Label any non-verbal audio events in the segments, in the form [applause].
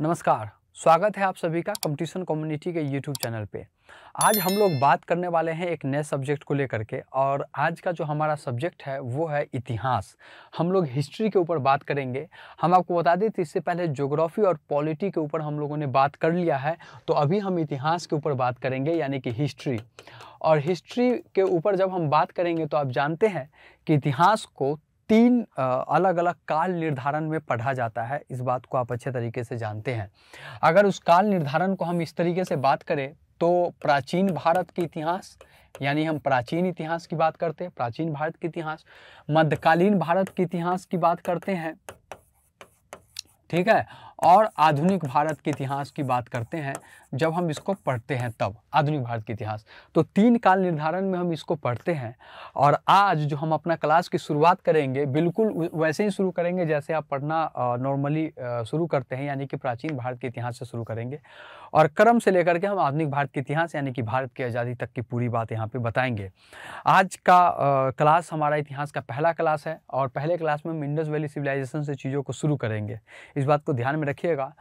नमस्कार स्वागत है आप सभी का कंपटीशन कम्युनिटी के यूट्यूब चैनल पे आज हम लोग बात करने वाले हैं एक नए सब्जेक्ट को लेकर के और आज का जो हमारा सब्जेक्ट है वो है इतिहास हम लोग हिस्ट्री के ऊपर बात करेंगे हम आपको बता दें थे इससे पहले ज्योग्राफी और पॉलिटी के ऊपर हम लोगों ने बात कर लिया है तो अभी हम इतिहास के ऊपर बात करेंगे यानी कि हिस्ट्री और हिस्ट्री के ऊपर जब हम बात करेंगे तो आप जानते हैं कि इतिहास को तीन अलग अलग काल निर्धारण में पढ़ा जाता है इस बात को आप अच्छे तरीके से जानते हैं अगर उस काल निर्धारण को हम इस तरीके से बात करें तो प्राचीन भारत के इतिहास यानी हम प्राचीन इतिहास की बात करते हैं प्राचीन भारत के इतिहास मध्यकालीन भारत के इतिहास की बात करते हैं ठीक है और आधुनिक भारत के इतिहास की बात करते हैं जब हम इसको पढ़ते हैं तब आधुनिक भारत के इतिहास तो तीन काल निर्धारण में हम इसको पढ़ते हैं और आज जो हम अपना क्लास की शुरुआत करेंगे बिल्कुल वैसे ही शुरू करेंगे जैसे आप पढ़ना नॉर्मली शुरू करते हैं यानी कि प्राचीन भारत के इतिहास से शुरू करेंगे और क्रम से लेकर के हम आधुनिक भारत के इतिहास यानी कि भारत की आज़ादी तक की पूरी बात यहाँ पर बताएंगे आज का क्लास हमारा इतिहास का पहला क्लास है और पहले क्लास में हम इंडस वैली सिविलाइजेशन से चीज़ों को शुरू करेंगे इस बात को ध्यान में रखिएगा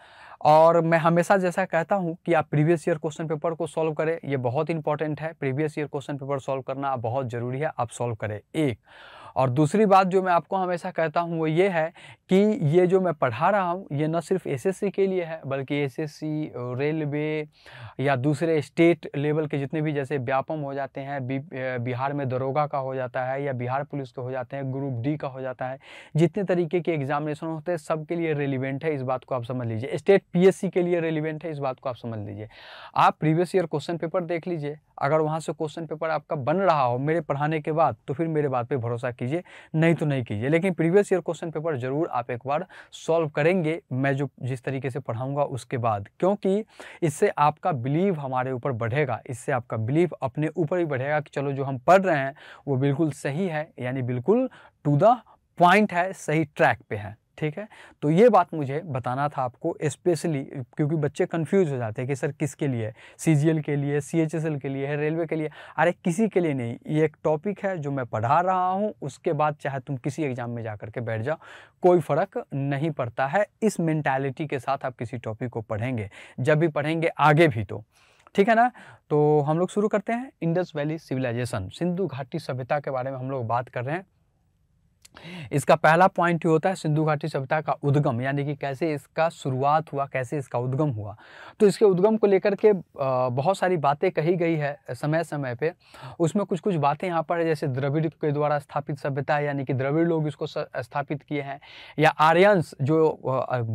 और मैं हमेशा जैसा कहता हूँ कि आप प्रीवियस ईयर क्वेश्चन पेपर को सॉल्व करें ये बहुत इंपॉर्टेंट है previous year question paper solve करना बहुत ज़रूरी है आप सॉल्व करें एक और दूसरी बात जो मैं आपको हमेशा कहता हूँ वो ये है कि ये जो मैं पढ़ा रहा हूँ ये न सिर्फ एसएससी के लिए है बल्कि एसएससी रेलवे या दूसरे स्टेट लेवल के जितने भी जैसे व्यापम हो जाते हैं बिहार में दरोगा का हो जाता है या बिहार पुलिस के हो जाते हैं ग्रुप डी का हो जाता है जितने तरीके के एग्जामिनेशन होते हैं सब लिए रेलिवेंट है इस बात को आप समझ लीजिए स्टेट पी के लिए रेलिवेंट है इस बात को आप समझ लीजिए आप प्रीवियस ईयर क्वेश्चन पेपर देख लीजिए अगर वहाँ से क्वेश्चन पेपर आपका बन रहा हो मेरे पढ़ाने के बाद तो फिर मेरे बात पर भरोसा कीजिए कीजिए नहीं तो नहीं कीजिए लेकिन प्रीवियस ईयर क्वेश्चन पेपर ज़रूर आप एक बार सॉल्व करेंगे मैं जो जिस तरीके से पढ़ाऊंगा उसके बाद क्योंकि इससे आपका बिलीव हमारे ऊपर बढ़ेगा इससे आपका बिलीव अपने ऊपर ही बढ़ेगा कि चलो जो हम पढ़ रहे हैं वो बिल्कुल सही है यानी बिल्कुल टू द पॉइंट है सही ट्रैक पे है ठीक है तो ये बात मुझे बताना था आपको स्पेशली क्योंकि बच्चे कंफ्यूज हो जाते हैं कि सर किसके लिए सी के लिए सी एच के लिए है रेलवे के लिए अरे किसी के लिए नहीं ये एक टॉपिक है जो मैं पढ़ा रहा हूँ उसके बाद चाहे तुम किसी एग्ज़ाम में जा के बैठ जाओ कोई फ़र्क नहीं पड़ता है इस मैंटेलिटी के साथ आप किसी टॉपिक को पढ़ेंगे जब भी पढ़ेंगे आगे भी तो ठीक है ना तो हम लोग शुरू करते हैं इंडस वैली सिविलाइजेशन सिंधु घाटी सभ्यता के बारे में हम लोग बात कर रहे हैं इसका पहला पॉइंट ही होता है सिंधु घाटी सभ्यता का उद्गम यानी कि कैसे इसका शुरुआत हुआ कैसे इसका उद्गम हुआ तो इसके उद्गम को लेकर के बहुत सारी बातें कही गई है समय समय पे उसमें कुछ कुछ बातें यहाँ पर है जैसे द्रविड़ के द्वारा स्थापित सभ्यता यानी कि द्रविड़ लोग इसको स्थापित किए हैं या आर्यंस जो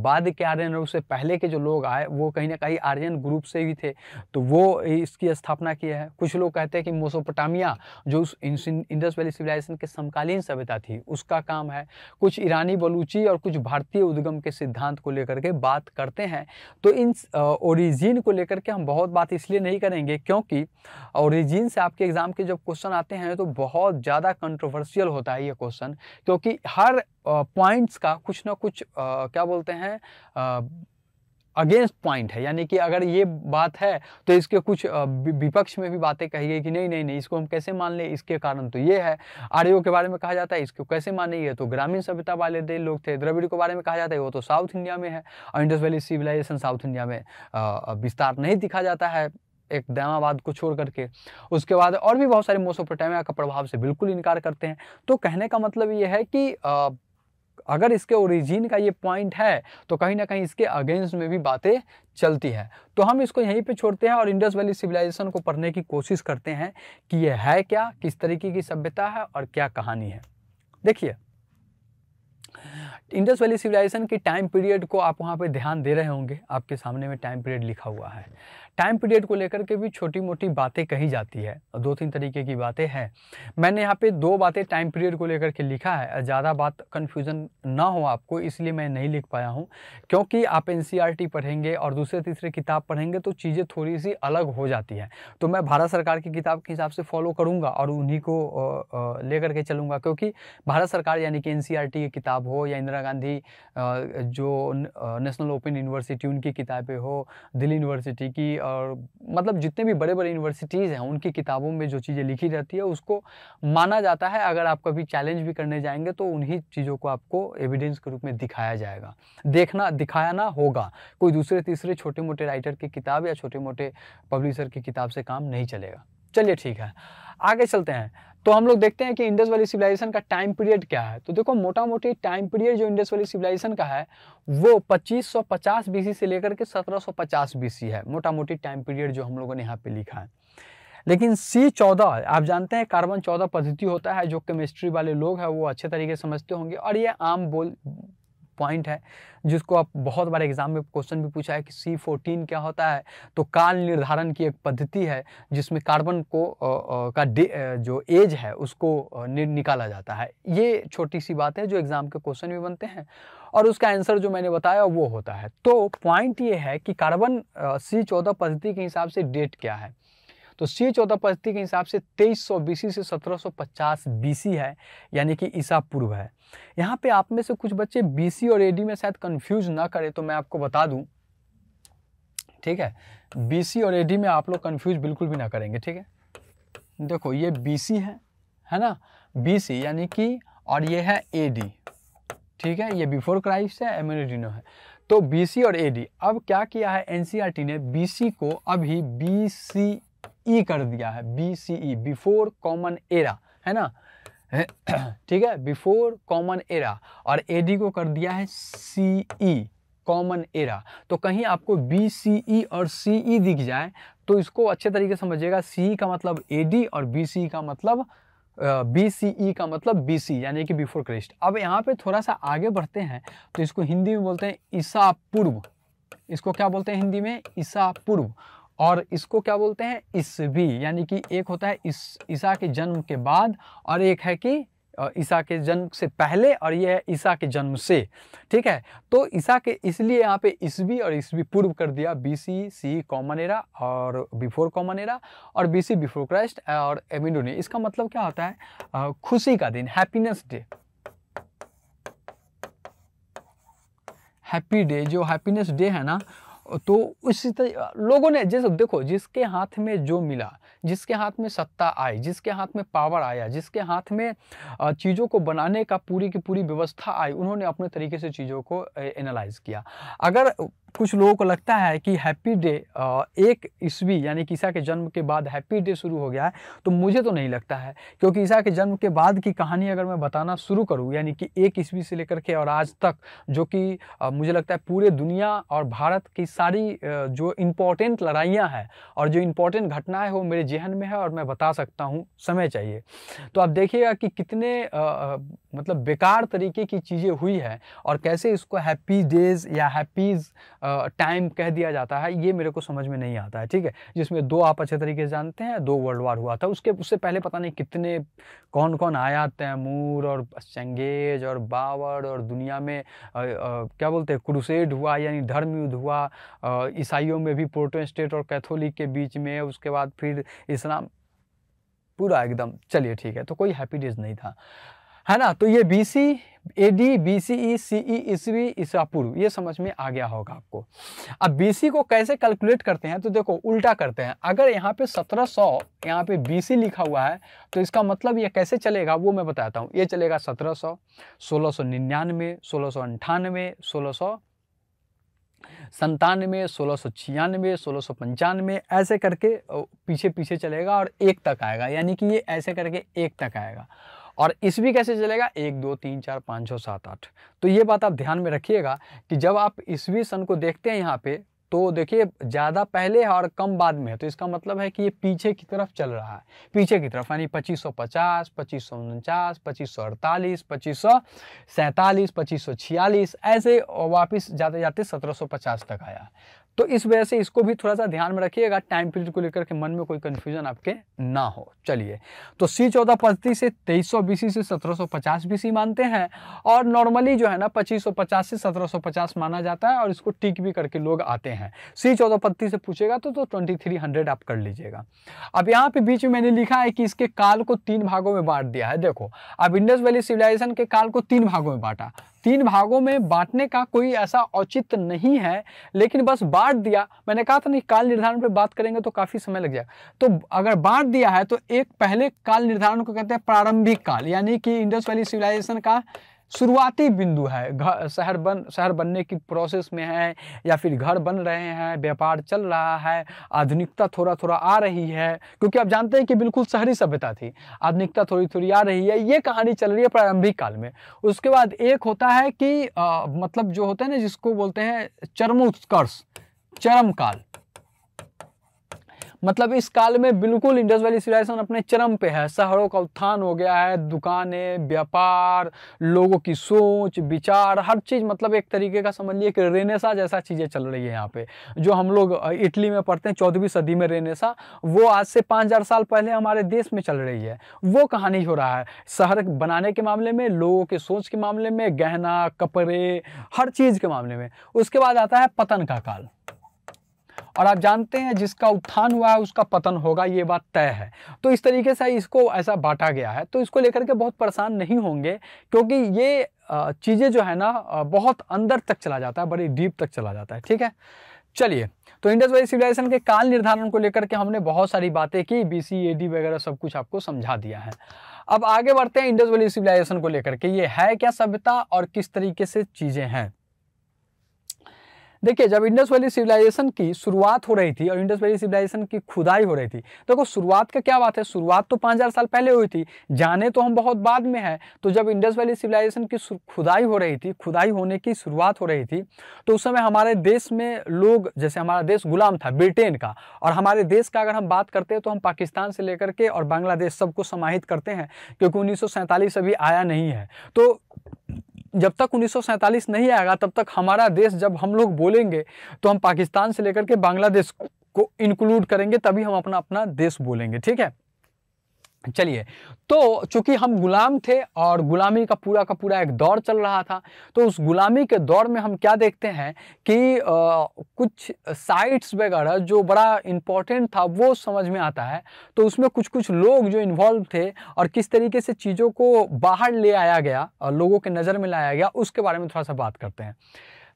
बाद के आर्यन से पहले के जो लोग आए वो कहीं ना कहीं आर्यन ग्रुप से ही थे तो वो इसकी स्थापना किए हैं कुछ लोग कहते हैं कि मोसोपोटामिया जो उस इंडस वैली सिविलाइजेशन के समकालीन सभ्यता थी उस उसका काम है कुछ ईरानी बलूची और कुछ भारतीय उद्गम के सिद्धांत को लेकर के बात करते हैं तो इन ओरिजिन को लेकर के हम बहुत बात इसलिए नहीं करेंगे क्योंकि ओरिजिन से आपके एग्ज़ाम के जब क्वेश्चन आते हैं तो बहुत ज़्यादा कंट्रोवर्शियल होता है ये क्वेश्चन क्योंकि हर पॉइंट्स का कुछ ना कुछ आ, क्या बोलते हैं आ, अगेंस्ट पॉइंट है यानी कि अगर ये बात है तो इसके कुछ विपक्ष में भी बातें कही गई कि नहीं नहीं नहीं इसको हम कैसे मान लें इसके कारण तो ये है आर्यो के बारे में कहा जाता है इसको कैसे माने ये तो ग्रामीण सभ्यता वाले दे लोग थे द्रविड़ के बारे में कहा जाता है वो तो साउथ इंडिया में है और Indus valley civilisation south India में विस्तार नहीं दिखा जाता है एक दयामाबाद को छोड़ करके उसके बाद और भी बहुत सारे मोसोपोटामिया का प्रभाव से बिल्कुल इनकार करते हैं तो कहने का मतलब ये है कि अगर इसके ओरिजिन का ये पॉइंट है तो कहीं ना कहीं इसके अगेंस्ट में भी बातें चलती है तो हम इसको यहीं पे छोड़ते हैं और इंडस वैली सिविलाइजेशन को पढ़ने की कोशिश करते हैं कि ये है क्या किस तरीके की सभ्यता है और क्या कहानी है देखिए इंडस वैली सिविलाइजेशन के टाइम पीरियड को आप वहाँ पे ध्यान दे रहे होंगे आपके सामने में टाइम पीरियड लिखा हुआ है टाइम पीरियड को लेकर के भी छोटी मोटी बातें कही जाती है दो तीन तरीके की बातें हैं मैंने यहाँ पे दो बातें टाइम पीरियड को लेकर के लिखा है ज़्यादा बात कन्फ्यूज़न ना हो आपको इसलिए मैं नहीं लिख पाया हूँ क्योंकि आप एन e पढ़ेंगे और दूसरे तीसरे किताब पढ़ेंगे तो चीज़ें थोड़ी सी अलग हो जाती हैं तो मैं भारत सरकार की किताब के हिसाब से फॉलो करूँगा और उन्हीं को लेकर के चलूँगा क्योंकि भारत सरकार यानी कि एन e की किताब हो या इंदिरा गांधी जो नेशनल ओपन यूनिवर्सिटी उनकी किताबें हो दिल्ली यूनिवर्सिटी की और मतलब जितने भी बड़े बड़े यूनिवर्सिटीज़ हैं उनकी किताबों में जो चीज़ें लिखी रहती है उसको माना जाता है अगर आप कभी चैलेंज भी करने जाएंगे तो उन्हीं चीज़ों को आपको एविडेंस के रूप में दिखाया जाएगा देखना दिखाना होगा कोई दूसरे तीसरे छोटे मोटे राइटर की किताब या छोटे मोटे पब्लिशर की किताब से काम नहीं चलेगा चलिए ठीक है आगे चलते हैं तो हम लोग देखते हैं कि इंडस वैली सिविलाइजेशन का टाइम पीरियड क्या है तो देखो मोटा मोटी टाइम पीरियड जो इंडस वैली सिविलाइजेशन का है वो 2550 बीसी से लेकर के 1750 बीसी है मोटा मोटी टाइम पीरियड जो हम लोगों ने यहाँ पे लिखा है लेकिन सी चौदह आप जानते हैं कार्बन चौदह पद्धति होता है जो केमिस्ट्री वाले लोग हैं वो अच्छे तरीके समझते होंगे और ये आम बोल पॉइंट है जिसको आप बहुत बार एग्जाम में क्वेश्चन भी पूछा है कि सी फोर्टीन क्या होता है तो काल निर्धारण की एक पद्धति है जिसमें कार्बन को आ, आ, का जो एज है उसको निकाला जाता है ये छोटी सी बात है जो एग्ज़ाम के क्वेश्चन भी बनते हैं और उसका आंसर जो मैंने बताया वो होता है तो पॉइंट ये है कि कार्बन सी चौदह पद्धति के हिसाब से डेट क्या है तो सी चौदह पद्धति के हिसाब से 2300 बीसी से 1750 बीसी है यानी कि ईसा पूर्व है यहाँ पे आप में से कुछ बच्चे बीसी और एडी में शायद कंफ्यूज ना करें तो मैं आपको बता दूँ ठीक है बीसी और एडी में आप लोग कंफ्यूज बिल्कुल भी ना करेंगे ठीक है देखो ये बीसी है है ना बीसी यानी कि और ये है एडी ठीक है ये बिफोर क्राइस्ट है एमोरिडिनो है तो बीसी और एडी अब क्या किया है एनसीईआरटी e ने बीसी को अभी बीसी ई e कर दिया है B C E before common era है ना [clears throat] ठीक है बिफोर कॉमन एरा और ए डी को कर दिया है सी ई कॉमन एरा तो कहीं आपको बी सी ई और सी ई e दिख जाए तो इसको अच्छे तरीके से समझिएगा सी का मतलब ए डी और बी सी का मतलब बी सी ई का मतलब बी सी यानी कि बिफोर क्रिस्ट अब यहाँ पे थोड़ा सा आगे बढ़ते हैं तो इसको हिंदी में बोलते हैं ईसा पूर्व इसको क्या बोलते हैं हिंदी में ईसा पूर्व और इसको क्या बोलते हैं ईस्वी यानी कि एक होता है इस ईसा के जन्म के बाद और एक है कि ईसा के जन्म से पहले और यह है ईसा के जन्म से ठीक है तो ईसा के इसलिए यहाँ पे ईस्वी और ईस्वी पूर्व कर दिया बीसी सी कॉमन एरा और बिफोर कॉमन एरा और बी सी बिफोर क्राइस्ट और एमिडोनी इसका मतलब क्या होता है खुशी का दिन हैप्पीनेस डे हैप्पी डे जो हैप्पीनेस डे है ना तो उस लोगों ने जैसे देखो जिसके हाथ में जो मिला जिसके हाथ में सत्ता आई जिसके हाथ में पावर आया जिसके हाथ में चीज़ों को बनाने का पूरी की पूरी व्यवस्था आई उन्होंने अपने तरीके से चीज़ों को एनालाइज किया अगर कुछ लोगों को लगता है कि हैप्पी डे एक ईस्वी यानी कि ईसा के जन्म के बाद हैप्पी डे शुरू हो गया है तो मुझे तो नहीं लगता है क्योंकि ईसा के जन्म के बाद की कहानी अगर मैं बताना शुरू करूँ यानी कि एक ईस्वी से लेकर के और आज तक जो कि मुझे लगता है पूरे दुनिया और भारत की सारी जो इम्पोर्टेंट लड़ाइयाँ हैं और जो इम्पोर्टेंट घटनाएँ वो मेरे जहन में है और मैं बता सकता हूँ समय चाहिए तो आप देखिएगा कि कितने मतलब बेकार तरीके की चीज़ें हुई हैं और कैसे इसको हैप्पी डेज या हैप्पीज़ टाइम कह दिया जाता है ये मेरे को समझ में नहीं आता है ठीक है जिसमें दो आप अच्छे तरीके से जानते हैं दो वर्ल्ड वार हुआ था उसके उससे पहले पता नहीं कितने कौन कौन आया तैमूर और चंगेज और बावर और दुनिया में आ, आ, क्या बोलते हैं क्रुसेड हुआ यानी धर्म युद्ध हुआ ईसाइयों में भी स्टेट और कैथोलिक के बीच में उसके बाद फिर इस्लाम पूरा एकदम चलिए ठीक है तो कोई हैप्पी डेज नहीं था है ना तो ये B C A D B C E C E ईस्वी ईसा पूर्व ये समझ में आ गया होगा आपको अब बी सी को कैसे कैलकुलेट करते हैं तो देखो उल्टा करते हैं अगर यहाँ पे सत्रह सौ यहाँ पे बी सी लिखा हुआ है तो इसका मतलब ये कैसे चलेगा वो मैं बताता हूँ ये चलेगा सत्रह सौ सोलह सौ निन्यानवे सोलह सौ अंठानवे सोलह सौ संतानवे सोलह सौ छियानवे सोलह सौ पंचानवे ऐसे करके पीछे पीछे चलेगा और एक तक आएगा यानी कि ये ऐसे करके एक तक आएगा और इस भी कैसे चलेगा एक दो तीन चार पाँच छः सात आठ तो ये बात आप ध्यान में रखिएगा कि जब आप ईस्वी सन को देखते हैं यहाँ पे तो देखिए ज़्यादा पहले है और कम बाद में है तो इसका मतलब है कि ये पीछे की तरफ चल रहा है पीछे की तरफ यानी पच्चीस सौ पचास पच्चीस सौ उनचास पच्चीस सौ अड़तालीस पच्चीस सौ सैंतालीस पच्चीस सौ छियालीस ऐसे वापस जाते जाते सत्रह सौ पचास तक आया तो इस वजह से इसको भी थोड़ा सा ध्यान में रखिएगा टाइम पीरियड को लेकर के मन में कोई कन्फ्यूजन आपके ना हो चलिए तो सी चौदह पद्धति से तेईस सौ बीसी से सत्रह सौ पचास बीसी मानते हैं और नॉर्मली जो है ना पच्चीस सौ पचास से सत्रह सौ पचास माना जाता है और इसको टिक भी करके लोग आते हैं सी चौदह पद्धति से पूछेगा तो तो ट्वेंटी थ्री हंड्रेड आप कर लीजिएगा अब यहाँ पे बीच में मैंने लिखा है कि इसके काल को तीन भागों में बांट दिया है देखो अब इंडस वैली सिविलाइजेशन के काल को तीन भागों में बांटा तीन भागों में बांटने का कोई ऐसा औचित्य नहीं है लेकिन बस बांट दिया मैंने कहा था नहीं काल निर्धारण पर बात करेंगे तो काफ़ी समय लग जाएगा तो अगर बांट दिया है तो एक पहले काल निर्धारण को कहते हैं प्रारंभिक काल यानी कि इंडस वैली सिविलाइजेशन का शुरुआती बिंदु है घर शहर बन शहर बनने की प्रोसेस में है या फिर घर बन रहे हैं व्यापार चल रहा है आधुनिकता थोड़ा थोड़ा आ रही है क्योंकि आप जानते हैं कि बिल्कुल शहरी सभ्यता थी आधुनिकता थोड़ी थोड़ी आ रही है ये कहानी चल रही है प्रारंभिक काल में उसके बाद एक होता है कि आ, मतलब जो होता है ना जिसको बोलते हैं चरमोत्कर्ष चरम काल मतलब इस काल में बिल्कुल इंडस वैली सिविलाइजेशन अपने चरम पे है शहरों का उत्थान हो गया है दुकानें व्यापार लोगों की सोच विचार हर चीज़ मतलब एक तरीके का समझ लिए कि रेनेसा जैसा चीज़ें चल रही है यहाँ पे जो हम लोग इटली में पढ़ते हैं चौदहवीं सदी में रेनेसा वो आज से पाँच हज़ार साल पहले हमारे देश में चल रही है वो कहानी हो रहा है शहर बनाने के मामले में लोगों के सोच के मामले में गहना कपड़े हर चीज़ के मामले में उसके बाद आता है पतन का काल और आप जानते हैं जिसका उत्थान हुआ है उसका पतन होगा ये बात तय है तो इस तरीके से इसको ऐसा बांटा गया है तो इसको लेकर के बहुत परेशान नहीं होंगे क्योंकि ये चीज़ें जो है ना बहुत अंदर तक चला जाता है बड़ी डीप तक चला जाता है ठीक है चलिए तो इंडस वैली सिविलाइजेशन के काल निर्धारण को लेकर के हमने बहुत सारी बातें की बी सी ए डी वगैरह सब कुछ आपको समझा दिया है अब आगे बढ़ते हैं इंडस वैली सिविलाइजेशन को लेकर के ये है क्या सभ्यता और किस तरीके से चीज़ें हैं देखिए जब इंडस वैली सिविलाइजेशन की शुरुआत हो रही थी और इंडस वैली सिविलाइजेशन की खुदाई हो रही थी देखो शुरुआत का क्या बात है शुरुआत तो पाँच हज़ार साल पहले हुई थी जाने तो हम बहुत बाद में है तो जब इंडस वैली सिविलाइजेशन की खुदाई हो रही थी खुदाई होने की शुरुआत हो रही थी तो उस समय हमारे देश में लोग जैसे हमारा देश गुलाम था ब्रिटेन का और हमारे देश का अगर हम बात करते हैं तो हम पाकिस्तान से लेकर के और बांग्लादेश सबको समाहित करते हैं क्योंकि उन्नीस अभी आया नहीं है तो जब तक उन्नीस नहीं आएगा तब तक हमारा देश जब हम लोग बोलेंगे तो हम पाकिस्तान से लेकर के बांग्लादेश को इंक्लूड करेंगे तभी हम अपना अपना देश बोलेंगे ठीक है चलिए तो चूंकि हम गुलाम थे और गुलामी का पूरा का पूरा एक दौर चल रहा था तो उस गुलामी के दौर में हम क्या देखते हैं कि आ, कुछ साइट्स वगैरह जो बड़ा इम्पोर्टेंट था वो समझ में आता है तो उसमें कुछ कुछ लोग जो इन्वॉल्व थे और किस तरीके से चीज़ों को बाहर ले आया गया और लोगों के नज़र में लाया गया उसके बारे में थोड़ा सा बात करते हैं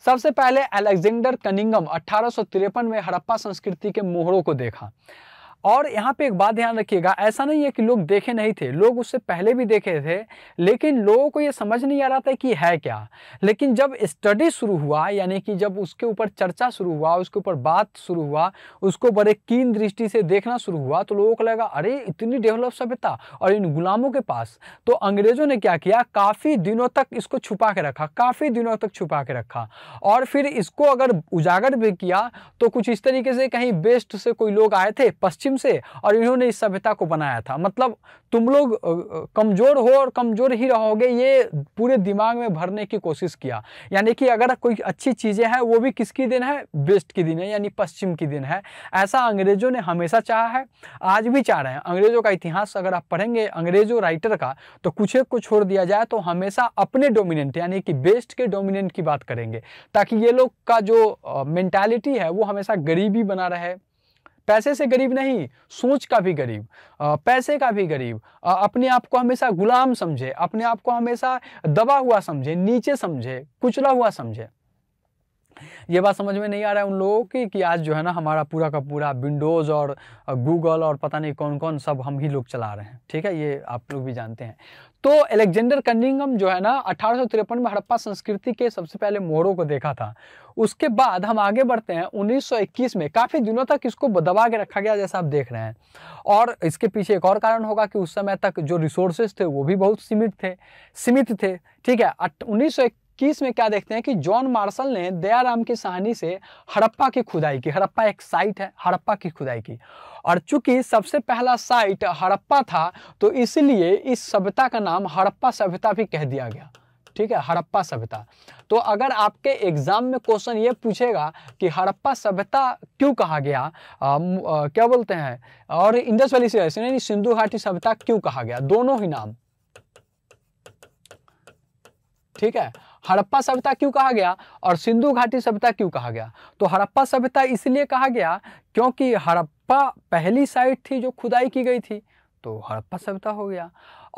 सबसे पहले अलेक्जेंडर कनिंगम अट्ठारह में हड़प्पा संस्कृति के मोहरों को देखा और यहाँ पे एक बात ध्यान रखिएगा ऐसा नहीं है कि लोग देखे नहीं थे लोग उससे पहले भी देखे थे लेकिन लोगों को ये समझ नहीं आ रहा था कि है क्या लेकिन जब स्टडी शुरू हुआ यानी कि जब उसके ऊपर चर्चा शुरू हुआ उसके ऊपर बात शुरू हुआ उसको बड़े कीन दृष्टि से देखना शुरू हुआ तो लोगों को लगा अरे इतनी डेवलप सभ्यता और इन गुलामों के पास तो अंग्रेजों ने क्या किया काफ़ी दिनों तक इसको छुपा के रखा काफ़ी दिनों तक छुपा के रखा और फिर इसको अगर उजागर भी किया तो कुछ इस तरीके से कहीं वेस्ट से कोई लोग आए थे पश्चिम पश्चिम से और इन्होंने इस सभ्यता को बनाया था मतलब तुम लोग कमज़ोर हो और कमज़ोर ही रहोगे ये पूरे दिमाग में भरने की कोशिश किया यानी कि अगर कोई अच्छी चीज़ें हैं वो भी किसकी दिन है वेस्ट की दिन है यानी पश्चिम की दिन है ऐसा अंग्रेज़ों ने हमेशा चाहा है आज भी चाह रहे हैं अंग्रेज़ों का इतिहास अगर आप पढ़ेंगे अंग्रेज़ों राइटर का तो कुछ एक को छोड़ दिया जाए तो हमेशा अपने डोमिनेंट यानी कि बेस्ट के डोमिनेंट की बात करेंगे ताकि ये लोग का जो मेंटालिटी है वो हमेशा गरीबी बना रहे पैसे से गरीब नहीं सोच का भी गरीब पैसे का भी गरीब अपने आप को हमेशा गुलाम समझे अपने आप को हमेशा दबा हुआ समझे नीचे समझे कुचला हुआ समझे ये बात समझ में नहीं आ रहा है उन लोगों की कि आज जो है ना हमारा पूरा का पूरा विंडोज़ और गूगल और पता नहीं कौन कौन सब हम ही लोग चला रहे हैं ठीक है ये आप लोग भी जानते हैं तो एलेक्जेंडर कनिंगम जो है ना अठारह में हड़प्पा संस्कृति के सबसे पहले मोहरों को देखा था उसके बाद हम आगे बढ़ते हैं 1921 में काफ़ी दिनों तक इसको दबा के रखा गया जैसा आप देख रहे हैं और इसके पीछे एक और कारण होगा कि उस समय तक जो रिसोर्सेज थे वो भी बहुत सीमित थे सीमित थे ठीक है उन्नीस इक्कीस में क्या देखते हैं कि जॉन मार्शल ने दयाराम की सहानी से हड़प्पा की खुदाई की हड़प्पा एक साइट है हड़प्पा की खुदाई की और चूंकि सबसे पहला साइट हड़प्पा था तो इसलिए इस सभ्यता का नाम हड़प्पा सभ्यता भी कह दिया गया ठीक है हड़प्पा सभ्यता तो अगर आपके एग्जाम में क्वेश्चन ये पूछेगा कि हड़प्पा सभ्यता क्यों कहा गया आ, आ, क्या बोलते हैं और इंडस वैली सिविलाइजेशन यानी सिंधु घाटी सभ्यता क्यों कहा गया दोनों ही नाम ठीक है हड़प्पा सभ्यता क्यों कहा गया और सिंधु घाटी सभ्यता क्यों कहा गया तो हड़प्पा सभ्यता इसलिए कहा गया क्योंकि हड़प्पा पहली साइट थी जो खुदाई की गई थी तो हड़प्पा सभ्यता हो गया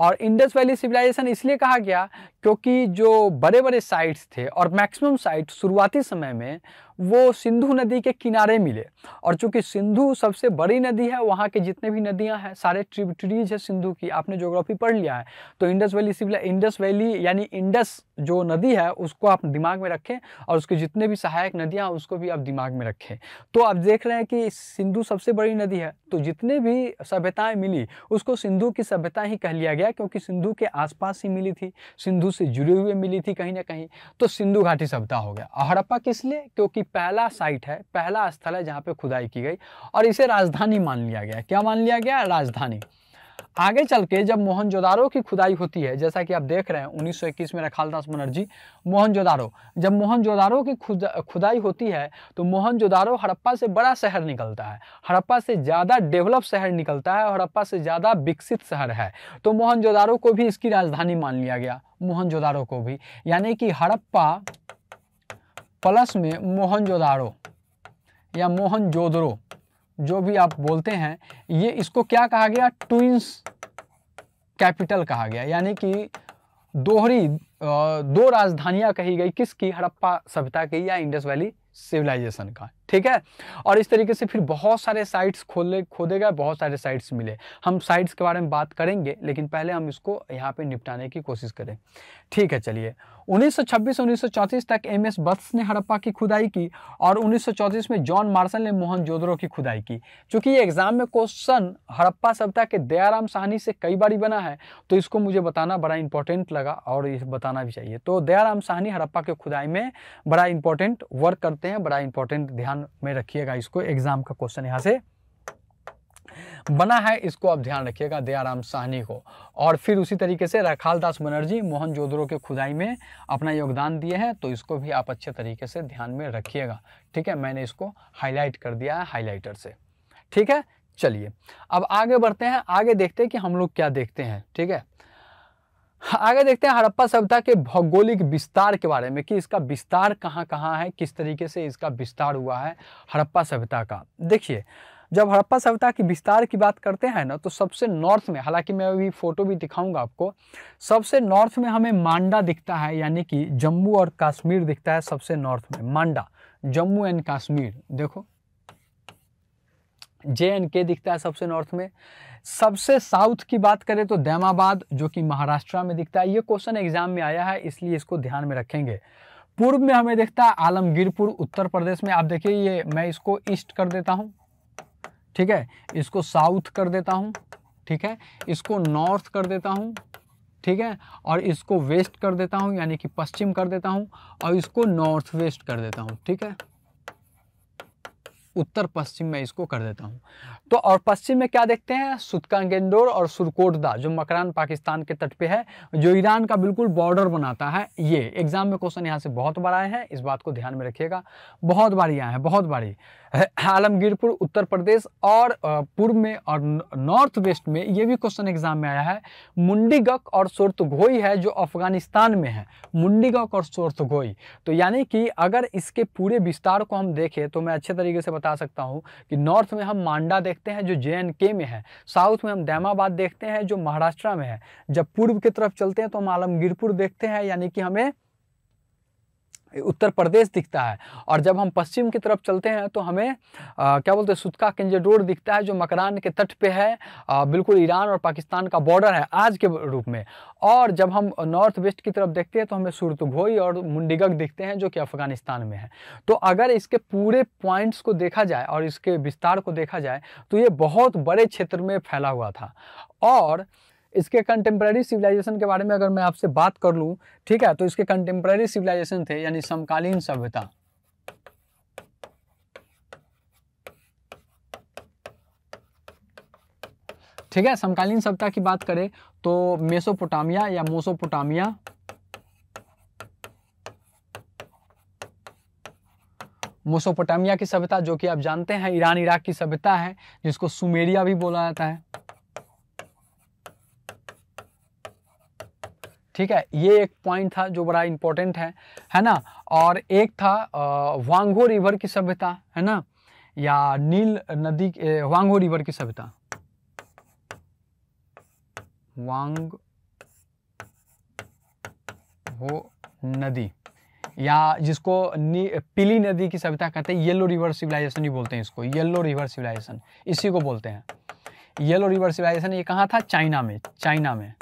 और इंडस वैली सिविलाइजेशन इसलिए कहा गया क्योंकि जो बड़े बड़े साइट्स थे और मैक्सिमम साइट शुरुआती समय में वो सिंधु नदी के किनारे मिले और चूँकि सिंधु सबसे बड़ी नदी है वहाँ के जितने भी नदियाँ हैं सारे ट्रिब्यूटरीज है सिंधु की आपने जोग्राफी पढ़ लिया है तो इंडस वैली सिविला इंडस वैली यानी इंडस जो नदी है उसको आप दिमाग में रखें और उसके जितने भी सहायक नदियाँ उसको भी आप दिमाग में रखें तो आप देख रहे हैं कि सिंधु सबसे बड़ी नदी है तो जितने भी सभ्यताएँ मिली उसको सिंधु की सभ्यता ही कह लिया गया क्योंकि सिंधु के आसपास ही मिली थी सिंधु से जुड़े हुए मिली थी कहीं ना कहीं तो सिंधु घाटी सभ्यता हो गया हड़प्पा किस लिए क्योंकि पहला साइट है पहला स्थल है जहाँ पे खुदाई की गई और इसे राजधानी मान लिया गया क्या मान लिया गया राजधानी आगे चल के जब मोहनजोदारो की खुदाई होती है जैसा कि आप देख रहे हैं 1921 में रखालदास बनर्जी मोहनजोदारो जब मोहनजोदारो की खुद खुदाई होती है तो मोहनजोदारो हड़प्पा से बड़ा शहर निकलता है हड़प्पा से ज़्यादा डेवलप शहर निकलता है और हड़प्पा से ज़्यादा विकसित शहर है तो मोहनजोदारो को भी इसकी राजधानी मान लिया गया मोहनजोदारो को भी यानी कि हड़प्पा प्लस में मोहनजोदारो या मोहन जोदरो जो भी आप बोलते हैं ये इसको क्या कहा गया ट्विंस कैपिटल कहा गया यानी कि दोहरी दो राजधानियां कही गई किसकी हड़प्पा सभ्यता की या इंडस वैली सिविलाइजेशन का ठीक है और इस तरीके से फिर बहुत सारे साइट्स खोले खोदेगा बहुत सारे साइट्स मिले हम साइट्स के बारे में बात करेंगे लेकिन पहले हम इसको यहाँ पे निपटाने की कोशिश करें ठीक है चलिए 1926 1934 तक एम एस बत्स ने हड़प्पा की खुदाई की और 1934 में जॉन मार्शल ने मोहन जोदरो की खुदाई की चूंकि ये एग्जाम में क्वेश्चन हड़प्पा सभ्यता के दयाराम साहनी से कई बार बना है तो इसको मुझे बताना बड़ा इंपॉर्टेंट लगा और ये बताना भी चाहिए तो दयाराम साहनी हड़प्पा के खुदाई में बड़ा इंपॉर्टेंट वर्क करते हैं बड़ा इंपॉर्टेंट ध्यान ध्यान में रखिएगा इसको एग्जाम का क्वेश्चन यहाँ से बना है इसको आप ध्यान रखिएगा दयाराम साहनी को और फिर उसी तरीके से रखाल दास बनर्जी मोहन जोधरो के खुदाई में अपना योगदान दिए हैं तो इसको भी आप अच्छे तरीके से ध्यान में रखिएगा ठीक है मैंने इसको हाईलाइट कर दिया है हाईलाइटर से ठीक है चलिए अब आगे बढ़ते हैं आगे देखते हैं कि हम लोग क्या देखते हैं ठीक है आगे देखते हैं हड़प्पा सभ्यता के भौगोलिक विस्तार के बारे में कि इसका विस्तार कहाँ कहाँ है किस तरीके से इसका विस्तार हुआ है हड़प्पा सभ्यता का देखिए जब हड़प्पा सभ्यता की विस्तार की बात करते हैं ना तो सबसे नॉर्थ में हालांकि मैं अभी फ़ोटो भी दिखाऊंगा आपको सबसे नॉर्थ में हमें मांडा दिखता है यानी कि जम्मू और कश्मीर दिखता है सबसे नॉर्थ में मांडा जम्मू एंड कश्मीर देखो जे एंड के दिखता है सबसे नॉर्थ में सबसे साउथ की बात करें तो दैमाबाद जो कि महाराष्ट्र में दिखता है ये क्वेश्चन एग्जाम में आया है इसलिए इसको ध्यान में रखेंगे पूर्व में हमें दिखता है आलमगीरपुर उत्तर प्रदेश में आप देखिए ये मैं इसको ईस्ट कर देता हूँ ठीक है इसको साउथ कर देता हूँ ठीक है इसको नॉर्थ कर देता हूँ ठीक है और इसको वेस्ट कर देता हूँ यानी कि पश्चिम कर देता हूँ और इसको नॉर्थ वेस्ट कर देता हूँ ठीक है उत्तर पश्चिम में इसको कर देता हूँ तो और पश्चिम में क्या देखते हैं सुतकांगेंडोर और सुरकोटदा जो मकरान पाकिस्तान के तट पे है जो ईरान का बिल्कुल बॉर्डर बनाता है ये एग्जाम में क्वेश्चन यहाँ से बहुत बार आए हैं इस बात को ध्यान में रखिएगा बहुत बार आए हैं बहुत बारी आलमगीरपुर उत्तर प्रदेश और पूर्व में और नॉर्थ वेस्ट में ये भी क्वेश्चन एग्जाम में आया है मुंडीगक और सोर्तघोई है जो अफगानिस्तान में है मुंडीगक और सोर्तघोई तो यानी कि अगर इसके पूरे विस्तार को हम देखें तो मैं अच्छे तरीके से बता बता सकता हूँ कि नॉर्थ में हम मांडा देखते हैं जो जे में है साउथ में हम दैमाबाद देखते हैं जो महाराष्ट्र में है जब पूर्व की तरफ चलते हैं तो हम आलमगीरपुर देखते हैं यानी कि हमें उत्तर प्रदेश दिखता है और जब हम पश्चिम की तरफ चलते हैं तो हमें आ, क्या बोलते हैं सुतका केंजेडोर दिखता है जो मकरान के तट पे है आ, बिल्कुल ईरान और पाकिस्तान का बॉर्डर है आज के रूप में और जब हम नॉर्थ वेस्ट की तरफ देखते हैं तो हमें सुरतभोई और मुंडिगक दिखते हैं जो कि अफ़गानिस्तान में है तो अगर इसके पूरे पॉइंट्स को देखा जाए और इसके विस्तार को देखा जाए तो ये बहुत बड़े क्षेत्र में फैला हुआ था और इसके कंटेम्प्रेरी सिविलाइजेशन के बारे में अगर मैं आपसे बात कर लूँ ठीक है तो इसके कंटेम्प्रेरी सिविलाइजेशन थे यानी समकालीन सभ्यता ठीक है समकालीन सभ्यता की बात करें तो मेसोपोटामिया या मोसोपोटामिया मोसोपोटामिया की सभ्यता जो कि आप जानते हैं ईरान इराक की सभ्यता है जिसको सुमेरिया भी बोला जाता है ठीक है ये एक पॉइंट था जो बड़ा इंपॉर्टेंट है है ना और एक था वांगो रिवर की सभ्यता है ना या नील नदी वांगो रिवर की सभ्यता वांग हो नदी या जिसको पीली नदी की सभ्यता कहते हैं येलो रिवर सिविलाइजेशन ही बोलते हैं इसको येलो रिवर सिविलाइजेशन इसी को बोलते हैं येलो रिवर सिविलाइजेशन ये कहाँ था चाइना में चाइना में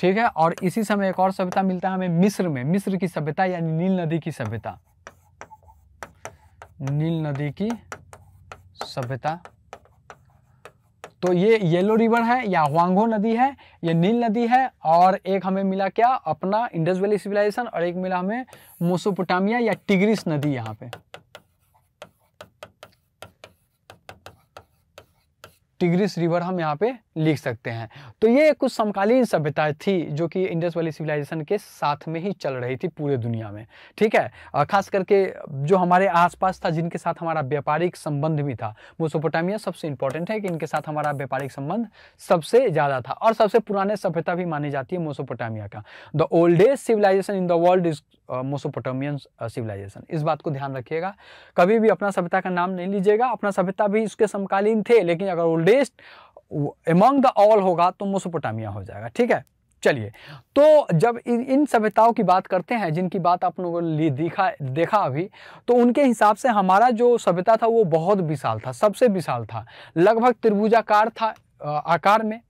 ठीक है और इसी समय एक और सभ्यता मिलता है हमें मिस्र में मिस्र की सभ्यता यानी नील नदी की सभ्यता नील नदी की सभ्यता तो ये येलो रिवर है या हुआंगो नदी है ये नील नदी है और एक हमें मिला क्या अपना इंडस वैली सिविलाइजेशन और एक मिला हमें मोसोपोटामिया या टिग्रिस नदी यहाँ पे टिग्रिस रिवर हम यहाँ पे लिख सकते हैं तो ये कुछ समकालीन सभ्यता थी जो कि इंडस वैली सिविलाइजेशन के साथ में ही चल रही थी पूरे दुनिया में ठीक है खास करके जो हमारे आसपास था जिनके साथ हमारा व्यापारिक संबंध भी था मोसोपोटामिया सबसे इंपॉर्टेंट है कि इनके साथ हमारा व्यापारिक संबंध सबसे ज़्यादा था और सबसे पुराने सभ्यता भी मानी जाती है मोसोपोटामिया का the oldest civilisation in the world is Mesopotamian civilisation इस बात को ध्यान रखिएगा कभी भी अपना सभ्यता का नाम नहीं लीजिएगा अपना सभ्यता भी इसके समकालीन थे लेकिन अगर ओल्डेस्ट एमंग द ऑल होगा तो मोसोपोटामिया हो जाएगा ठीक है चलिए तो जब इन इन सभ्यताओं की बात करते हैं जिनकी बात आप लोगों ने देखा देखा अभी तो उनके हिसाब से हमारा जो सभ्यता था वो बहुत विशाल था सबसे विशाल था लगभग त्रिभुजाकार था आकार में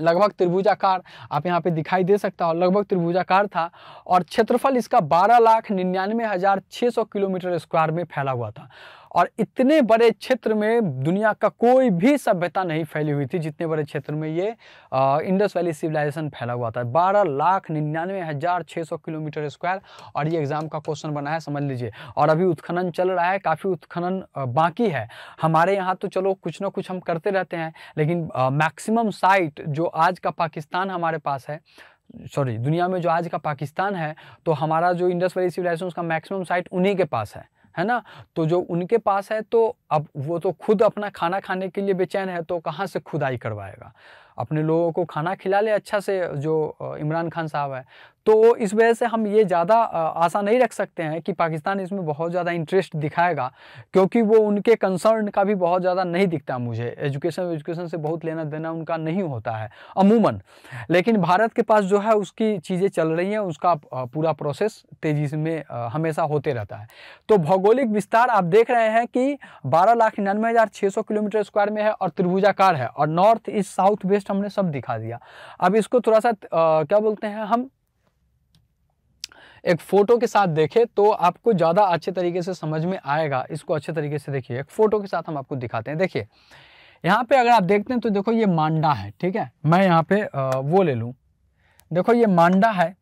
लगभग त्रिभुजाकार आप यहाँ पे दिखाई दे सकता हो लगभग त्रिभुजाकार था और क्षेत्रफल इसका बारह लाख निन्यानवे हज़ार छः सौ किलोमीटर स्क्वायर में फैला हुआ था और इतने बड़े क्षेत्र में दुनिया का कोई भी सभ्यता नहीं फैली हुई थी जितने बड़े क्षेत्र में ये इंडस वैली सिविलाइजेशन फैला हुआ था बारह लाख निन्यानवे हज़ार छः सौ किलोमीटर स्क्वायर और ये एग्ज़ाम का क्वेश्चन बना है समझ लीजिए और अभी उत्खनन चल रहा है काफ़ी उत्खनन बाकी है हमारे यहाँ तो चलो कुछ ना कुछ हम करते रहते हैं लेकिन मैक्सिमम साइट जो आज का पाकिस्तान हमारे पास है सॉरी दुनिया में जो आज का पाकिस्तान है तो हमारा जो इंडस वैली सिविलाइजेशन उसका मैक्सिमम साइट उन्हीं के पास है है ना तो जो उनके पास है तो अब वो तो खुद अपना खाना खाने के लिए बेचैन है तो कहाँ से खुदाई करवाएगा अपने लोगों को खाना खिला ले अच्छा से जो इमरान खान साहब है तो इस वजह से हम ये ज़्यादा आशा नहीं रख सकते हैं कि पाकिस्तान इसमें बहुत ज़्यादा इंटरेस्ट दिखाएगा क्योंकि वो उनके कंसर्न का भी बहुत ज़्यादा नहीं दिखता मुझे एजुकेशन एजुकेशन से बहुत लेना देना उनका नहीं होता है अमूमन लेकिन भारत के पास जो है उसकी चीज़ें चल रही हैं उसका पूरा प्रोसेस तेज़ी से में हमेशा होते रहता है तो भौगोलिक विस्तार आप देख रहे हैं कि बारह लाख निन्यानवे हज़ार छः सौ किलोमीटर स्क्वायर में है और त्रिभुजाकार है और नॉर्थ ईस्ट साउथ वेस्ट हमने सब दिखा दिया अब इसको थोड़ा सा क्या बोलते हैं हम एक फ़ोटो के साथ देखें तो आपको ज़्यादा अच्छे तरीके से समझ में आएगा इसको अच्छे तरीके से देखिए एक फ़ोटो के साथ हम आपको दिखाते हैं देखिए यहाँ पे अगर आप देखते हैं तो देखो ये मांडा है ठीक है मैं यहाँ पे वो ले लूँ देखो ये मांडा है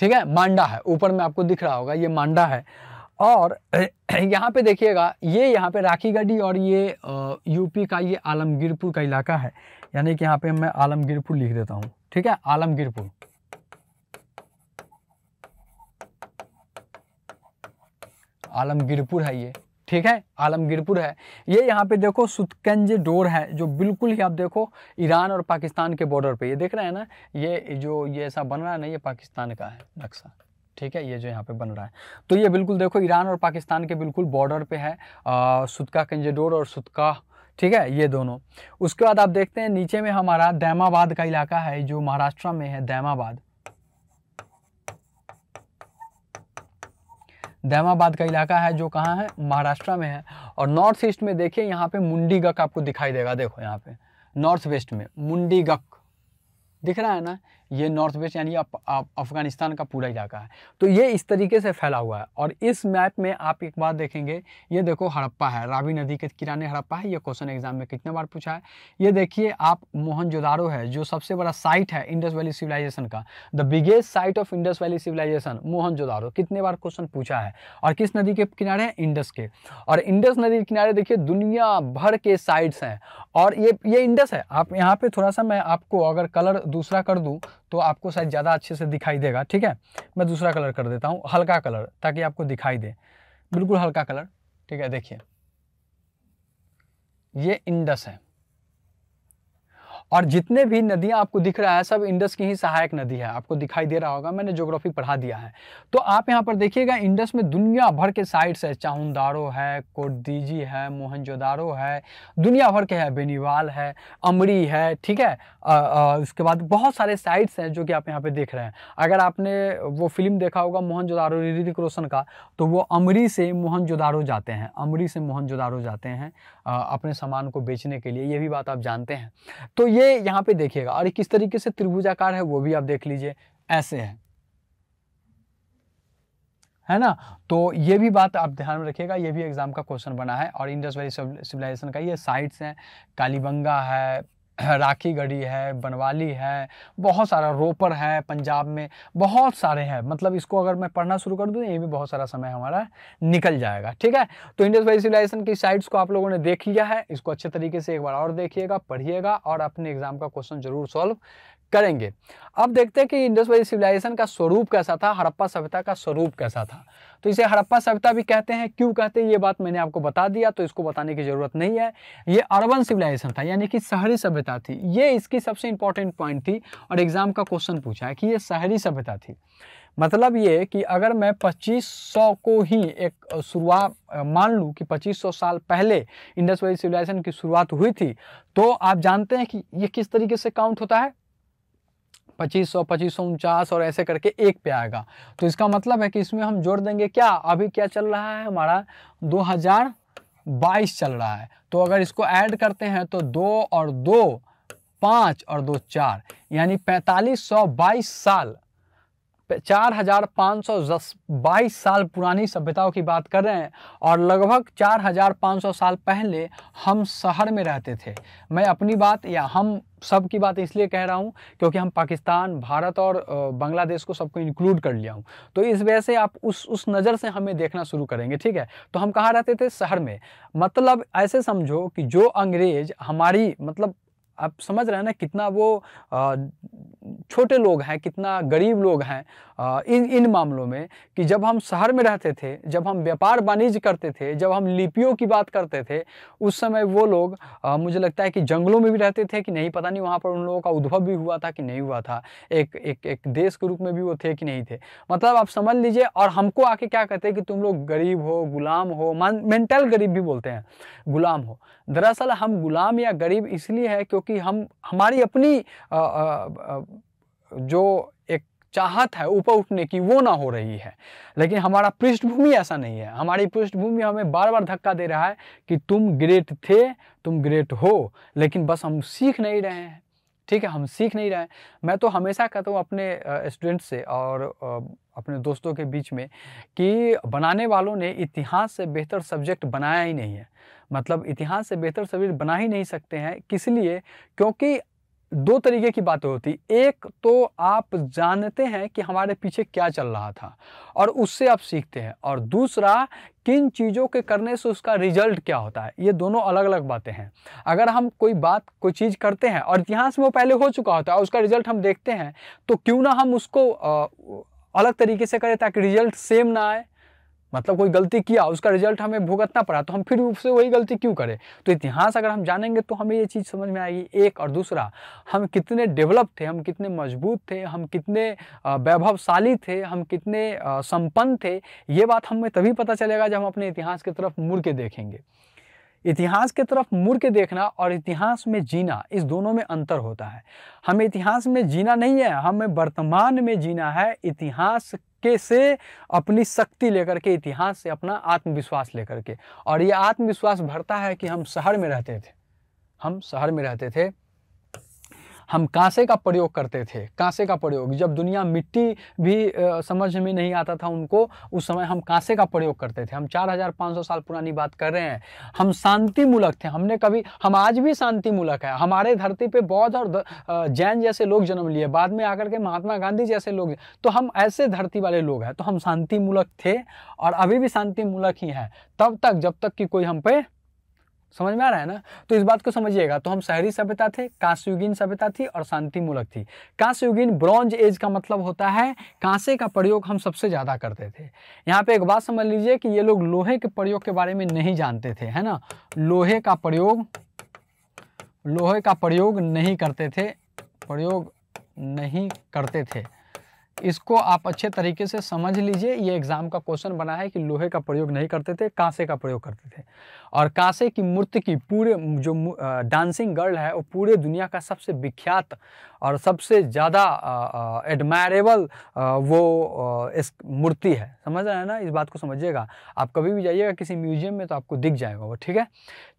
ठीक है मांडा है ऊपर में आपको दिख रहा होगा ये मांडा है और [clears throat] यहाँ पे देखिएगा ये यहाँ पे राखीगढ़ी और ये यूपी का ये आलमगीरपुर का इलाका है यानी कि यहाँ पे मैं आलमगीरपुर लिख देता हूँ ठीक है आलमगीरपुर आलमगीरपुर है ये ठीक है आलमगीरपुर है ये यहाँ पे देखो सुतकंज डोर है जो बिल्कुल ही आप देखो ईरान और पाकिस्तान के बॉर्डर पे ये देख रहे हैं ना ये जो ये ऐसा बन रहा है ना ये पाकिस्तान का है नक्शा ठीक है ये जो यहाँ पे बन रहा है तो ये बिल्कुल देखो ईरान और पाकिस्तान के बिल्कुल बॉर्डर पे है सुतका कंजेडोर और सुतका ठीक है ये दोनों उसके बाद आप देखते हैं नीचे में हमारा दैमाबाद का इलाका है जो महाराष्ट्र में है दैमाबाद दैमाबाद का इलाका है जो कहाँ है महाराष्ट्र में है और नॉर्थ ईस्ट में देखिए यहाँ पे मुंडीगक आपको दिखाई देगा देखो यहाँ पे नॉर्थ वेस्ट में मुंडीगक दिख रहा है ना ये नॉर्थ वेस्ट यानी अफ़गानिस्तान का पूरा इलाका है तो ये इस तरीके से फैला हुआ है और इस मैप में आप एक बार देखेंगे ये देखो हड़प्पा है रावी नदी के किराने हड़प्पा है ये क्वेश्चन एग्जाम में कितने बार पूछा है ये देखिए आप मोहन है जो सबसे बड़ा साइट है इंडस वैली सिविलाइजेशन का the biggest site of Indus valley civilisation मोहन कितने बार क्वेश्चन पूछा है और किस नदी के किनारे हैं इंडस के और इंडस नदी के किनारे देखिए दुनिया भर के साइट्स हैं और ये ये इंडस है आप यहाँ पे थोड़ा सा मैं आपको अगर कलर दूसरा कर दूँ तो आपको शायद ज़्यादा अच्छे से दिखाई देगा ठीक है मैं दूसरा कलर कर देता हूँ हल्का कलर ताकि आपको दिखाई दे बिल्कुल हल्का कलर ठीक है देखिए ये इंडस है और जितने भी नदियां आपको दिख रहा है सब इंडस की ही सहायक नदी है आपको दिखाई दे रहा होगा मैंने जोग्राफी पढ़ा दिया है तो आप यहाँ पर देखिएगा इंडस में दुनिया भर के साइट्स है चाहुनदारो है कोटदीजी है मोहनजोदारो है दुनिया भर के है बेनीवाल है अमरी है ठीक है उसके बाद बहुत सारे साइट्स हैं जो कि आप यहाँ पे देख रहे हैं अगर आपने वो फिल्म देखा होगा जोदारो ऋतिक रोशन का तो वो अमरी से जोदारो जाते हैं अमरी से जोदारो जाते हैं अपने सामान को बेचने के लिए ये भी बात आप जानते हैं तो ये ये यहाँ पे देखिएगा और किस तरीके से त्रिभुजाकार है वो भी आप देख लीजिए ऐसे है है ना तो ये भी बात आप ध्यान में रखिएगा ये भी एग्जाम का क्वेश्चन बना है और इंडस वैली सिविलाइजेशन का ये साइट्स हैं कालीबंगा है राखी गढ़ी है बनवाली है बहुत सारा रोपर है पंजाब में बहुत सारे हैं मतलब इसको अगर मैं पढ़ना शुरू कर दूँ ये भी बहुत सारा समय हमारा निकल जाएगा ठीक है तो इंडस वाइज सिविलाइजेशन की साइट्स को आप लोगों ने देख लिया है इसको अच्छे तरीके से एक बार और देखिएगा पढ़िएगा और अपने एग्जाम का क्वेश्चन जरूर सॉल्व करेंगे अब देखते हैं कि इंडस वैली सिविलाइजेशन का स्वरूप कैसा था हड़प्पा सभ्यता का स्वरूप कैसा था तो इसे हड़प्पा सभ्यता भी कहते हैं क्यों कहते हैं ये बात मैंने आपको बता दिया तो इसको बताने की ज़रूरत नहीं है ये अर्बन सिविलाइजेशन था यानी कि शहरी सभ्यता थी ये इसकी सबसे इंपॉर्टेंट पॉइंट थी और एग्ज़ाम का क्वेश्चन पूछा है कि ये शहरी सभ्यता थी मतलब ये कि अगर मैं 2500 को ही एक शुरुआत मान लूँ कि 2500 साल पहले इंडस वैली सिविलाइजेशन की शुरुआत हुई थी तो आप जानते हैं कि ये किस तरीके से काउंट होता है पच्चीस सौ पच्चीस सौ उनचास और ऐसे करके एक पे आएगा तो इसका मतलब है कि इसमें हम जोड़ देंगे क्या अभी क्या चल रहा है हमारा दो हज़ार बाईस चल रहा है तो अगर इसको ऐड करते हैं तो दो और दो पाँच और दो चार यानी पैंतालीस सौ बाईस साल चार हजार पाँच सौ दस बाईस साल पुरानी सभ्यताओं की बात कर रहे हैं और लगभग चार हजार पाँच सौ साल पहले हम शहर में रहते थे मैं अपनी बात या हम सब की बात इसलिए कह रहा हूँ क्योंकि हम पाकिस्तान भारत और बांग्लादेश को सबको इंक्लूड कर लिया हूँ तो इस वजह से आप उस उस नज़र से हमें देखना शुरू करेंगे ठीक है तो हम कहाँ रहते थे शहर में मतलब ऐसे समझो कि जो अंग्रेज़ हमारी मतलब आप समझ रहे हैं ना कितना वो छोटे लोग हैं कितना गरीब लोग हैं इन इन मामलों में कि जब हम शहर में रहते थे जब हम व्यापार वाणिज्य करते थे जब हम लिपियों की बात करते थे उस समय वो लोग मुझे लगता है कि जंगलों में भी रहते थे कि नहीं पता नहीं वहाँ पर उन लोगों का उद्भव भी हुआ था कि नहीं हुआ था एक एक एक देश के रूप में भी वो थे कि नहीं थे मतलब आप समझ लीजिए और हमको आके क्या कहते हैं कि तुम लोग गरीब हो गुलाम हो मेंटल गरीब भी बोलते हैं गुलाम हो दरअसल हम गुलाम या गरीब इसलिए है क्योंकि हम हमारी अपनी आ, आ, आ, जो एक चाहत है ऊपर उठने की वो ना हो रही है लेकिन हमारा पृष्ठभूमि ऐसा नहीं है हमारी पृष्ठभूमि हमें बार बार धक्का दे रहा है कि तुम ग्रेट थे तुम ग्रेट हो लेकिन बस हम सीख नहीं रहे हैं ठीक है हम सीख नहीं रहे हैं मैं तो हमेशा कहता हूँ अपने स्टूडेंट्स से और अपने दोस्तों के बीच में कि बनाने वालों ने इतिहास से बेहतर सब्जेक्ट बनाया ही नहीं है मतलब इतिहास से बेहतर सब्जेक्ट बना ही नहीं सकते हैं किस लिए क्योंकि दो तरीके की बातें होती एक तो आप जानते हैं कि हमारे पीछे क्या चल रहा था और उससे आप सीखते हैं और दूसरा किन चीज़ों के करने से उसका रिजल्ट क्या होता है ये दोनों अलग अलग बातें हैं अगर हम कोई बात कोई चीज़ करते हैं और इतिहास में वो पहले हो चुका होता है और उसका रिजल्ट हम देखते हैं तो क्यों ना हम उसको अलग तरीके से करें ताकि रिजल्ट सेम ना आए मतलब कोई गलती किया उसका रिजल्ट हमें भुगतना पड़ा तो हम फिर उससे वही गलती क्यों करें तो इतिहास अगर हम जानेंगे तो हमें ये चीज़ समझ में आएगी एक और दूसरा हम कितने डेवलप थे हम कितने मजबूत थे हम कितने वैभवशाली थे हम कितने संपन्न थे ये बात हमें तभी पता चलेगा जब हम अपने इतिहास की तरफ मुड़ के देखेंगे इतिहास की तरफ मुड़ के देखना और इतिहास में जीना इस दोनों में अंतर होता है हमें इतिहास में जीना नहीं है हमें वर्तमान में जीना है इतिहास के से अपनी शक्ति लेकर के इतिहास से अपना आत्मविश्वास लेकर के और ये आत्मविश्वास भरता है कि हम शहर में रहते थे हम शहर में रहते थे हम कांसे का प्रयोग करते थे कांसे का प्रयोग जब दुनिया मिट्टी भी समझ में नहीं आता था उनको उस समय हम कांसे का प्रयोग करते थे हम 4,500 साल पुरानी बात कर रहे हैं हम शांति मूलक थे हमने कभी हम आज भी शांति मूलक है हमारे धरती पे बौद्ध और जैन जैसे लोग जन्म लिए बाद में आकर के महात्मा गांधी जैसे लोग तो हम ऐसे धरती वाले लोग हैं तो हम शांति मूलक थे और अभी भी शांति मूलक ही हैं तब तक जब तक कि कोई हम पे समझ में आ रहा है ना तो इस बात को समझिएगा तो हम शहरी सभ्यता थे कांस्युगिन सभ्यता थी और शांति मूलक थी कांस्युगिन ब्रॉन्ज एज का मतलब होता है कांसे का प्रयोग हम सबसे ज़्यादा करते थे यहाँ पे एक बात समझ लीजिए कि ये लोग लोहे के प्रयोग के बारे में नहीं जानते थे है ना लोहे का प्रयोग लोहे का प्रयोग नहीं करते थे प्रयोग नहीं करते थे इसको आप अच्छे तरीके से समझ लीजिए ये एग्जाम का क्वेश्चन बना है कि लोहे का प्रयोग नहीं करते थे कांसे का प्रयोग करते थे और कांसे की मूर्ति की पूरे जो डांसिंग गर्ल है वो पूरे दुनिया का सबसे विख्यात और सबसे ज़्यादा एडमायरेबल वो इस मूर्ति है समझ रहे हैं ना इस बात को समझिएगा आप कभी भी जाइएगा किसी म्यूजियम में तो आपको दिख जाएगा वो ठीक है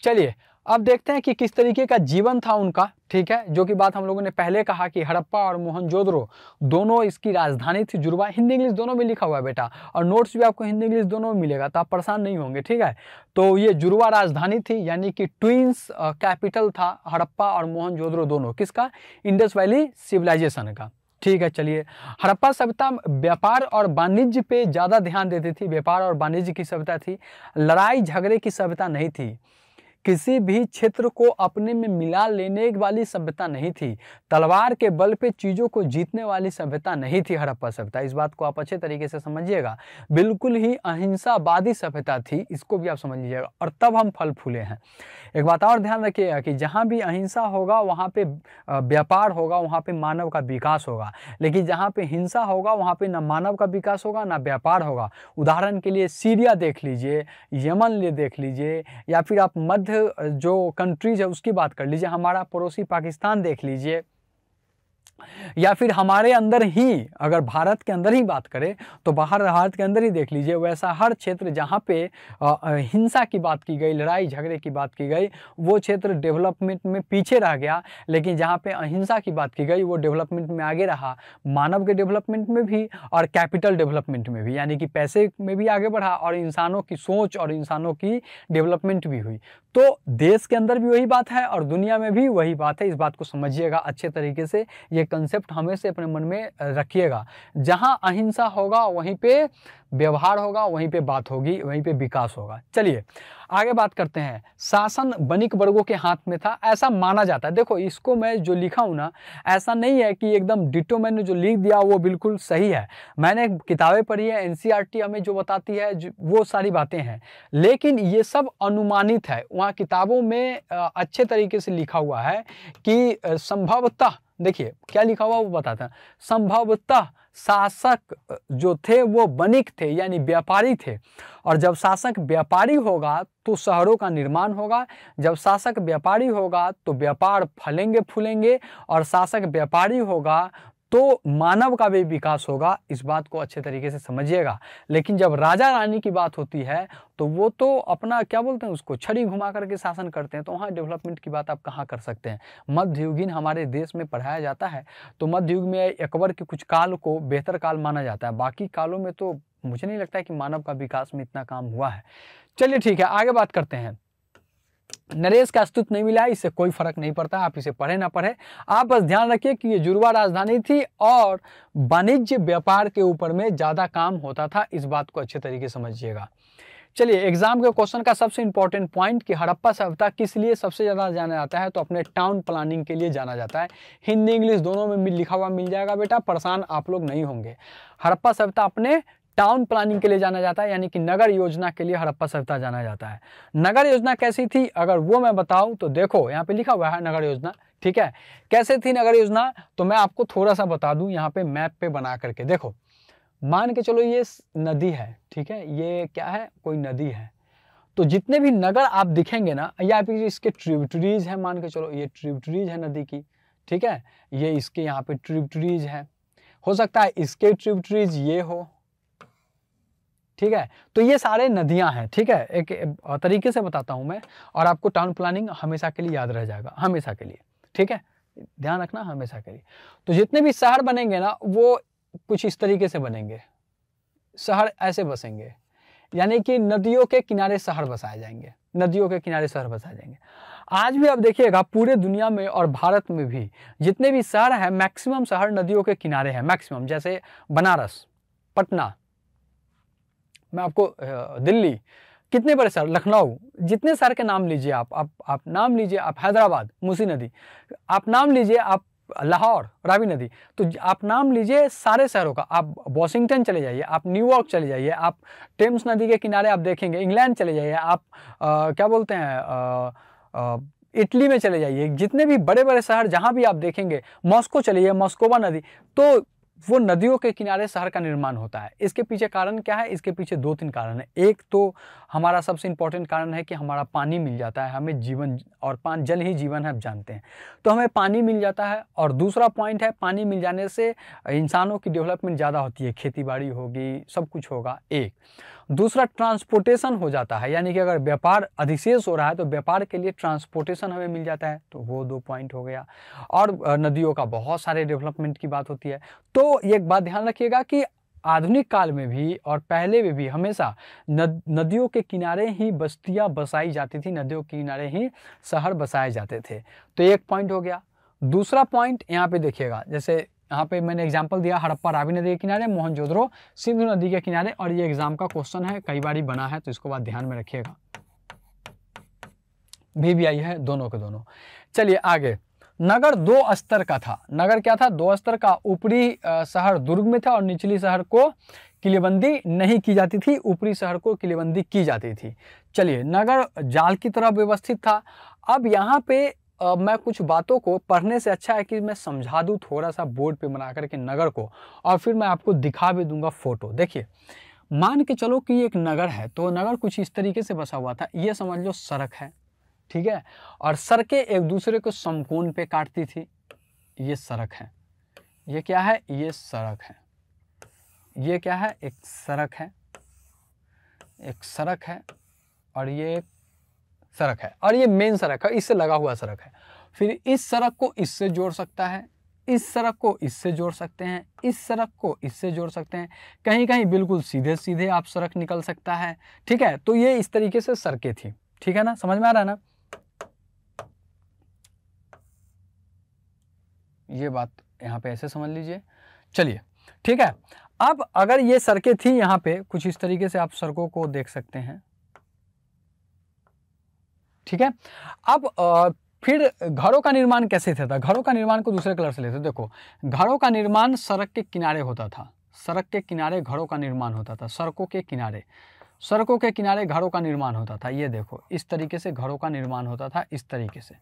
चलिए अब देखते हैं कि किस तरीके का जीवन था उनका ठीक है जो कि बात हम लोगों ने पहले कहा कि हड़प्पा और मोहनजोदड़ो दोनों इसकी राजधानी थी जुड़वा हिंदी इंग्लिश दोनों में लिखा हुआ है बेटा और नोट्स भी आपको हिंदी इंग्लिश दोनों में मिलेगा तो आप परेशान नहीं होंगे ठीक है तो ये जुड़वा राजधानी थी यानी कि ट्विंस कैपिटल था हड़प्पा और मोहन दोनों किसका इंडस वैली सिविलाइजेशन का ठीक है चलिए हड़प्पा सभ्यता व्यापार और वाणिज्य पे ज़्यादा ध्यान देती थी व्यापार और वाणिज्य की सभ्यता थी लड़ाई झगड़े की सभ्यता नहीं थी किसी भी क्षेत्र को अपने में मिला लेने वाली सभ्यता नहीं थी तलवार के बल पे चीज़ों को जीतने वाली सभ्यता नहीं थी हड़प्पा सभ्यता इस बात को आप अच्छे तरीके से समझिएगा बिल्कुल ही अहिंसावादी सभ्यता थी इसको भी आप समझ लीजिएगा और तब हम फल फूले हैं एक बात और ध्यान रखिएगा कि जहाँ भी अहिंसा होगा वहाँ पे व्यापार होगा वहाँ पे मानव का विकास होगा लेकिन जहाँ पे हिंसा होगा वहाँ पे ना मानव का विकास होगा ना व्यापार होगा उदाहरण के लिए सीरिया देख लीजिए यमन ले देख लीजिए या फिर आप मध्य जो कंट्रीज है उसकी बात कर लीजिए हमारा पड़ोसी पाकिस्तान देख लीजिए या फिर हमारे अंदर ही अगर भारत के अंदर ही बात करें तो बाहर भारत के अंदर ही देख लीजिए वैसा हर क्षेत्र जहाँ पे हिंसा की बात की गई लड़ाई झगड़े की बात की गई वो क्षेत्र डेवलपमेंट में पीछे रह गया लेकिन जहाँ पे अहिंसा की बात की गई वो डेवलपमेंट में आगे रहा मानव के डेवलपमेंट में भी और कैपिटल डेवलपमेंट में भी यानी कि पैसे में भी आगे बढ़ा और इंसानों की सोच और इंसानों की डेवलपमेंट भी हुई तो देश के अंदर भी वही बात है और दुनिया में भी वही बात है इस बात को समझिएगा अच्छे तरीके से ये कंसेप्ट हमेशा अपने मन में रखिएगा जहाँ अहिंसा होगा वहीं पे व्यवहार होगा वहीं पे बात होगी वहीं पे विकास होगा चलिए आगे बात करते हैं शासन बनिक वर्गों के हाथ में था ऐसा माना जाता है देखो इसको मैं जो लिखा हूँ ना ऐसा नहीं है कि एकदम डिटो मैंने जो लिख दिया वो बिल्कुल सही है मैंने किताबें पढ़ी है एन e हमें जो बताती है जो, वो सारी बातें हैं लेकिन ये सब अनुमानित है वहाँ किताबों में अच्छे तरीके से लिखा हुआ है कि संभवतः देखिए क्या लिखा हुआ वो बताते हैं संभवतः शासक जो थे वो बनिक थे यानी व्यापारी थे और जब शासक व्यापारी होगा तो शहरों का निर्माण होगा जब शासक व्यापारी होगा तो व्यापार फलेंगे फूलेंगे और शासक व्यापारी होगा तो मानव का भी विकास होगा इस बात को अच्छे तरीके से समझिएगा लेकिन जब राजा रानी की बात होती है तो वो तो अपना क्या बोलते हैं उसको छड़ी घुमा करके शासन करते हैं तो वहाँ डेवलपमेंट की बात आप कहाँ कर सकते हैं मध्ययुगीन हमारे देश में पढ़ाया जाता है तो मध्ययुग में अकबर के कुछ काल को बेहतर काल माना जाता है बाकी कालों में तो मुझे नहीं लगता है कि मानव का विकास में इतना काम हुआ है चलिए ठीक है आगे बात करते हैं नरेश का अस्तित्व नहीं मिला इससे कोई फर्क नहीं पड़ता आप इसे पढ़े ना पढ़े आप बस ध्यान रखिए कि ये जुड़वा राजधानी थी और वाणिज्य व्यापार के ऊपर में ज़्यादा काम होता था इस बात को अच्छे तरीके समझिएगा चलिए एग्जाम के क्वेश्चन का सबसे इंपॉर्टेंट पॉइंट कि हड़प्पा सभ्यता किस लिए सबसे ज़्यादा जाना जाता है तो अपने टाउन प्लानिंग के लिए जाना जाता है हिंदी इंग्लिश दोनों में लिखा हुआ मिल जाएगा बेटा परेशान आप लोग नहीं होंगे हड़प्पा सभ्यता अपने टाउन प्लानिंग के लिए जाना जाता है यानी कि नगर योजना के लिए हड़प्पा सभ्यता जाना जाता है नगर योजना कैसी थी अगर वो मैं बताऊं तो देखो यहाँ पे लिखा हुआ है नगर योजना ठीक है कैसे थी नगर योजना तो मैं आपको थोड़ा सा बता दूं यहाँ पे मैप पे बना करके देखो मान के चलो ये नदी है ठीक है ये क्या है कोई नदी है तो जितने भी नगर आप दिखेंगे ना या फिर इसके ट्रिब्यूटरीज है मान के चलो ये ट्रिब्यूटरीज है नदी की ठीक है ये इसके यहाँ पे ट्रिब्यूटरीज है हो सकता है इसके ट्रिब्यूटरीज ये हो ठीक है तो ये सारे नदियां हैं ठीक है एक तरीके से बताता हूं मैं और आपको टाउन प्लानिंग हमेशा के लिए याद रह जाएगा हमेशा के लिए ठीक है ध्यान रखना हमेशा के लिए तो जितने भी शहर बनेंगे ना वो कुछ इस तरीके से बनेंगे शहर ऐसे बसेंगे यानी कि नदियों के किनारे शहर बसाए जाएंगे नदियों के किनारे शहर बसाए जाएंगे आज भी आप देखिएगा पूरे दुनिया में और भारत में भी जितने भी शहर हैं मैक्सिमम शहर नदियों के किनारे हैं मैक्सिमम जैसे बनारस पटना मैं आपको दिल्ली कितने बड़े शहर लखनऊ जितने शहर के नाम लीजिए आप आप आप नाम लीजिए आप हैदराबाद मुसी नदी आप नाम लीजिए आप लाहौर रावी नदी तो आप नाम लीजिए सारे शहरों का आप वॉशिंगटन चले जाइए आप न्यूयॉर्क चले जाइए आप टेम्स नदी के किनारे आप देखेंगे इंग्लैंड चले जाइए आप आ, क्या बोलते हैं इटली में चले जाइए जितने भी बड़े बड़े शहर जहाँ भी आप देखेंगे मॉस्को चलिए मॉस्कोवा नदी तो वो नदियों के किनारे शहर का निर्माण होता है इसके पीछे कारण क्या है इसके पीछे दो तीन कारण है एक तो हमारा सबसे इम्पोर्टेंट कारण है कि हमारा पानी मिल जाता है हमें जीवन और पान जल ही जीवन है आप जानते हैं तो हमें पानी मिल जाता है और दूसरा पॉइंट है पानी मिल जाने से इंसानों की डेवलपमेंट ज़्यादा होती है खेती बाड़ी होगी सब कुछ होगा एक दूसरा ट्रांसपोर्टेशन हो जाता है यानी कि अगर व्यापार अधिशेष हो रहा है तो व्यापार के लिए ट्रांसपोर्टेशन हमें मिल जाता है तो वो दो पॉइंट हो गया और नदियों का बहुत सारे डेवलपमेंट की बात होती है तो एक बात ध्यान रखिएगा कि आधुनिक काल में भी और पहले में भी हमेशा नद, नदियों के किनारे ही बस्तियाँ बसाई जाती थी नदियों के किनारे ही शहर बसाए जाते थे तो एक पॉइंट हो गया दूसरा पॉइंट यहाँ पे देखिएगा जैसे यहाँ पे मैंने एग्जाम्पल दिया हड़प्पा रावी नदी के किनारे मोहनजोदड़ो सिंधु नदी के किनारे और ये एग्जाम का क्वेश्चन है कई बार बना है तो इसको बात ध्यान में रखिएगा भी, भी आई है दोनों के दोनों चलिए आगे नगर दो स्तर का था नगर क्या था दो स्तर का ऊपरी शहर दुर्ग में था और निचली शहर को किलेबंदी नहीं की जाती थी ऊपरी शहर को किलेबंदी की जाती थी चलिए नगर जाल की तरह व्यवस्थित था अब यहाँ पे आ, मैं कुछ बातों को पढ़ने से अच्छा है कि मैं समझा दूँ थोड़ा सा बोर्ड पे बना करके नगर को और फिर मैं आपको दिखा भी दूंगा फ़ोटो देखिए मान के चलो कि एक नगर है तो नगर कुछ इस तरीके से बसा हुआ था ये समझ लो सड़क है ठीक है और सड़कें एक दूसरे को समकोण पे काटती थी ये सड़क है ये क्या है ये सड़क है ये क्या है एक सड़क है एक सड़क है और ये एक सड़क है और ये मेन सड़क है इससे लगा हुआ सड़क है फिर इस सड़क को इससे जोड़ सकता है इस सड़क को इससे जोड़ सकते हैं इस सड़क को इससे जोड़ सकते हैं कहीं कहीं बिल्कुल सीधे सीधे आप सड़क निकल सकता है ठीक है तो ये इस तरीके से सड़कें थी ठीक है ना समझ में आ रहा है ना ये बात यहां पे ऐसे समझ लीजिए चलिए ठीक है अब अगर ये सड़कें थी यहां पे कुछ इस तरीके से आप सड़कों को देख सकते हैं ठीक है अब फिर घरों का निर्माण कैसे था घरों का निर्माण को दूसरे कलर से लेते देखो घरों का निर्माण सड़क के किनारे होता था सड़क के किनारे घरों का निर्माण होता था सड़कों के किनारे सड़कों के किनारे घरों का निर्माण होता था ये देखो इस तरीके से घरों का निर्माण होता था इस तरीके से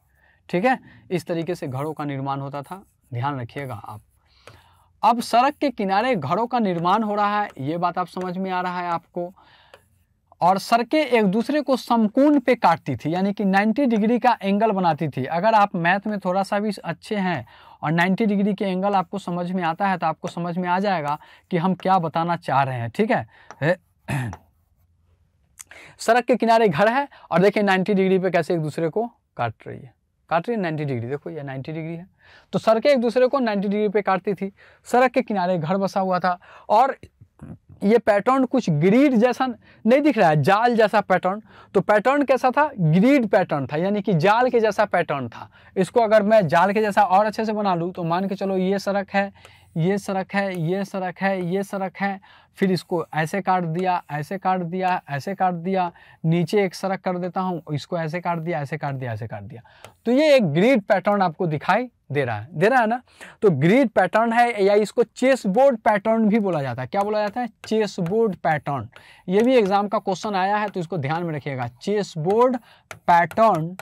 ठीक है इस तरीके से घरों का निर्माण होता था ध्यान रखिएगा आप अब सड़क के किनारे घरों का निर्माण हो रहा है ये बात आप समझ में आ रहा है आपको और सड़कें एक दूसरे को समकोण पे काटती थी यानी कि 90 डिग्री का एंगल बनाती थी अगर आप मैथ में थोड़ा सा भी अच्छे हैं और 90 डिग्री के एंगल आपको समझ में आता है तो आपको समझ में आ जाएगा कि हम क्या बताना चाह रहे हैं ठीक है [clears throat] सड़क के किनारे घर है और देखिए नाइन्टी डिग्री पे कैसे एक दूसरे को काट रही है काट रही है नाइन्टी डिग्री देखो ये नाइन्टी डिग्री है तो सड़कें एक दूसरे को नाइन्टी डिग्री पे काटती थी सड़क के किनारे घर बसा हुआ था और ये पैटर्न कुछ ग्रीड जैसा नहीं दिख रहा है जाल जैसा पैटर्न तो पैटर्न कैसा था ग्रीड पैटर्न था यानी कि जाल के जैसा पैटर्न था इसको अगर मैं जाल के जैसा और अच्छे से बना लूँ तो मान के चलो ये सड़क है ये सड़क है ये सड़क है ये सड़क है फिर इसको ऐसे काट दिया ऐसे काट दिया ऐसे काट दिया नीचे एक सड़क कर देता हूँ इसको ऐसे काट दिया ऐसे काट दिया ऐसे काट दिया तो ये एक ग्रीड पैटर्न आपको दिखाई दे रहा है दे रहा है ना तो ग्रिड पैटर्न है या इसको चेस बोर्ड पैटर्न भी बोला जाता है क्या बोला जाता है चेस बोर्ड पैटर्न ये भी एग्जाम का क्वेश्चन आया है तो इसको ध्यान में रखिएगा चेस बोर्ड पैटर्न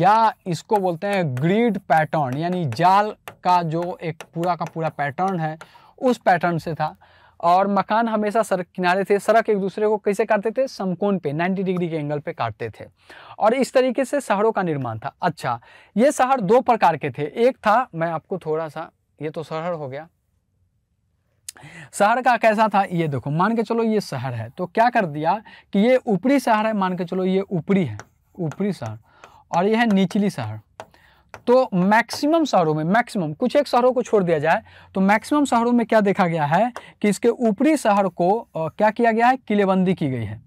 या इसको बोलते हैं ग्रिड पैटर्न यानी जाल का जो एक पूरा का पूरा पैटर्न है उस पैटर्न से था और मकान हमेशा सड़क किनारे थे सड़क एक दूसरे को कैसे काटते थे समकोण पे 90 डिग्री के एंगल पे काटते थे और इस तरीके से शहरों का निर्माण था अच्छा ये शहर दो प्रकार के थे एक था मैं आपको थोड़ा सा ये तो शहर हो गया शहर का कैसा था ये देखो मान के चलो ये शहर है तो क्या कर दिया कि ये ऊपरी शहर है मान के चलो ये ऊपरी है ऊपरी शहर और यह है निचली शहर तो मैक्सिमम शहरों में मैक्सिमम कुछ एक शहरों को छोड़ दिया जाए तो मैक्सिमम शहरों में क्या देखा गया है कि इसके ऊपरी शहर को क्या किया गया है किलेबंदी की गई है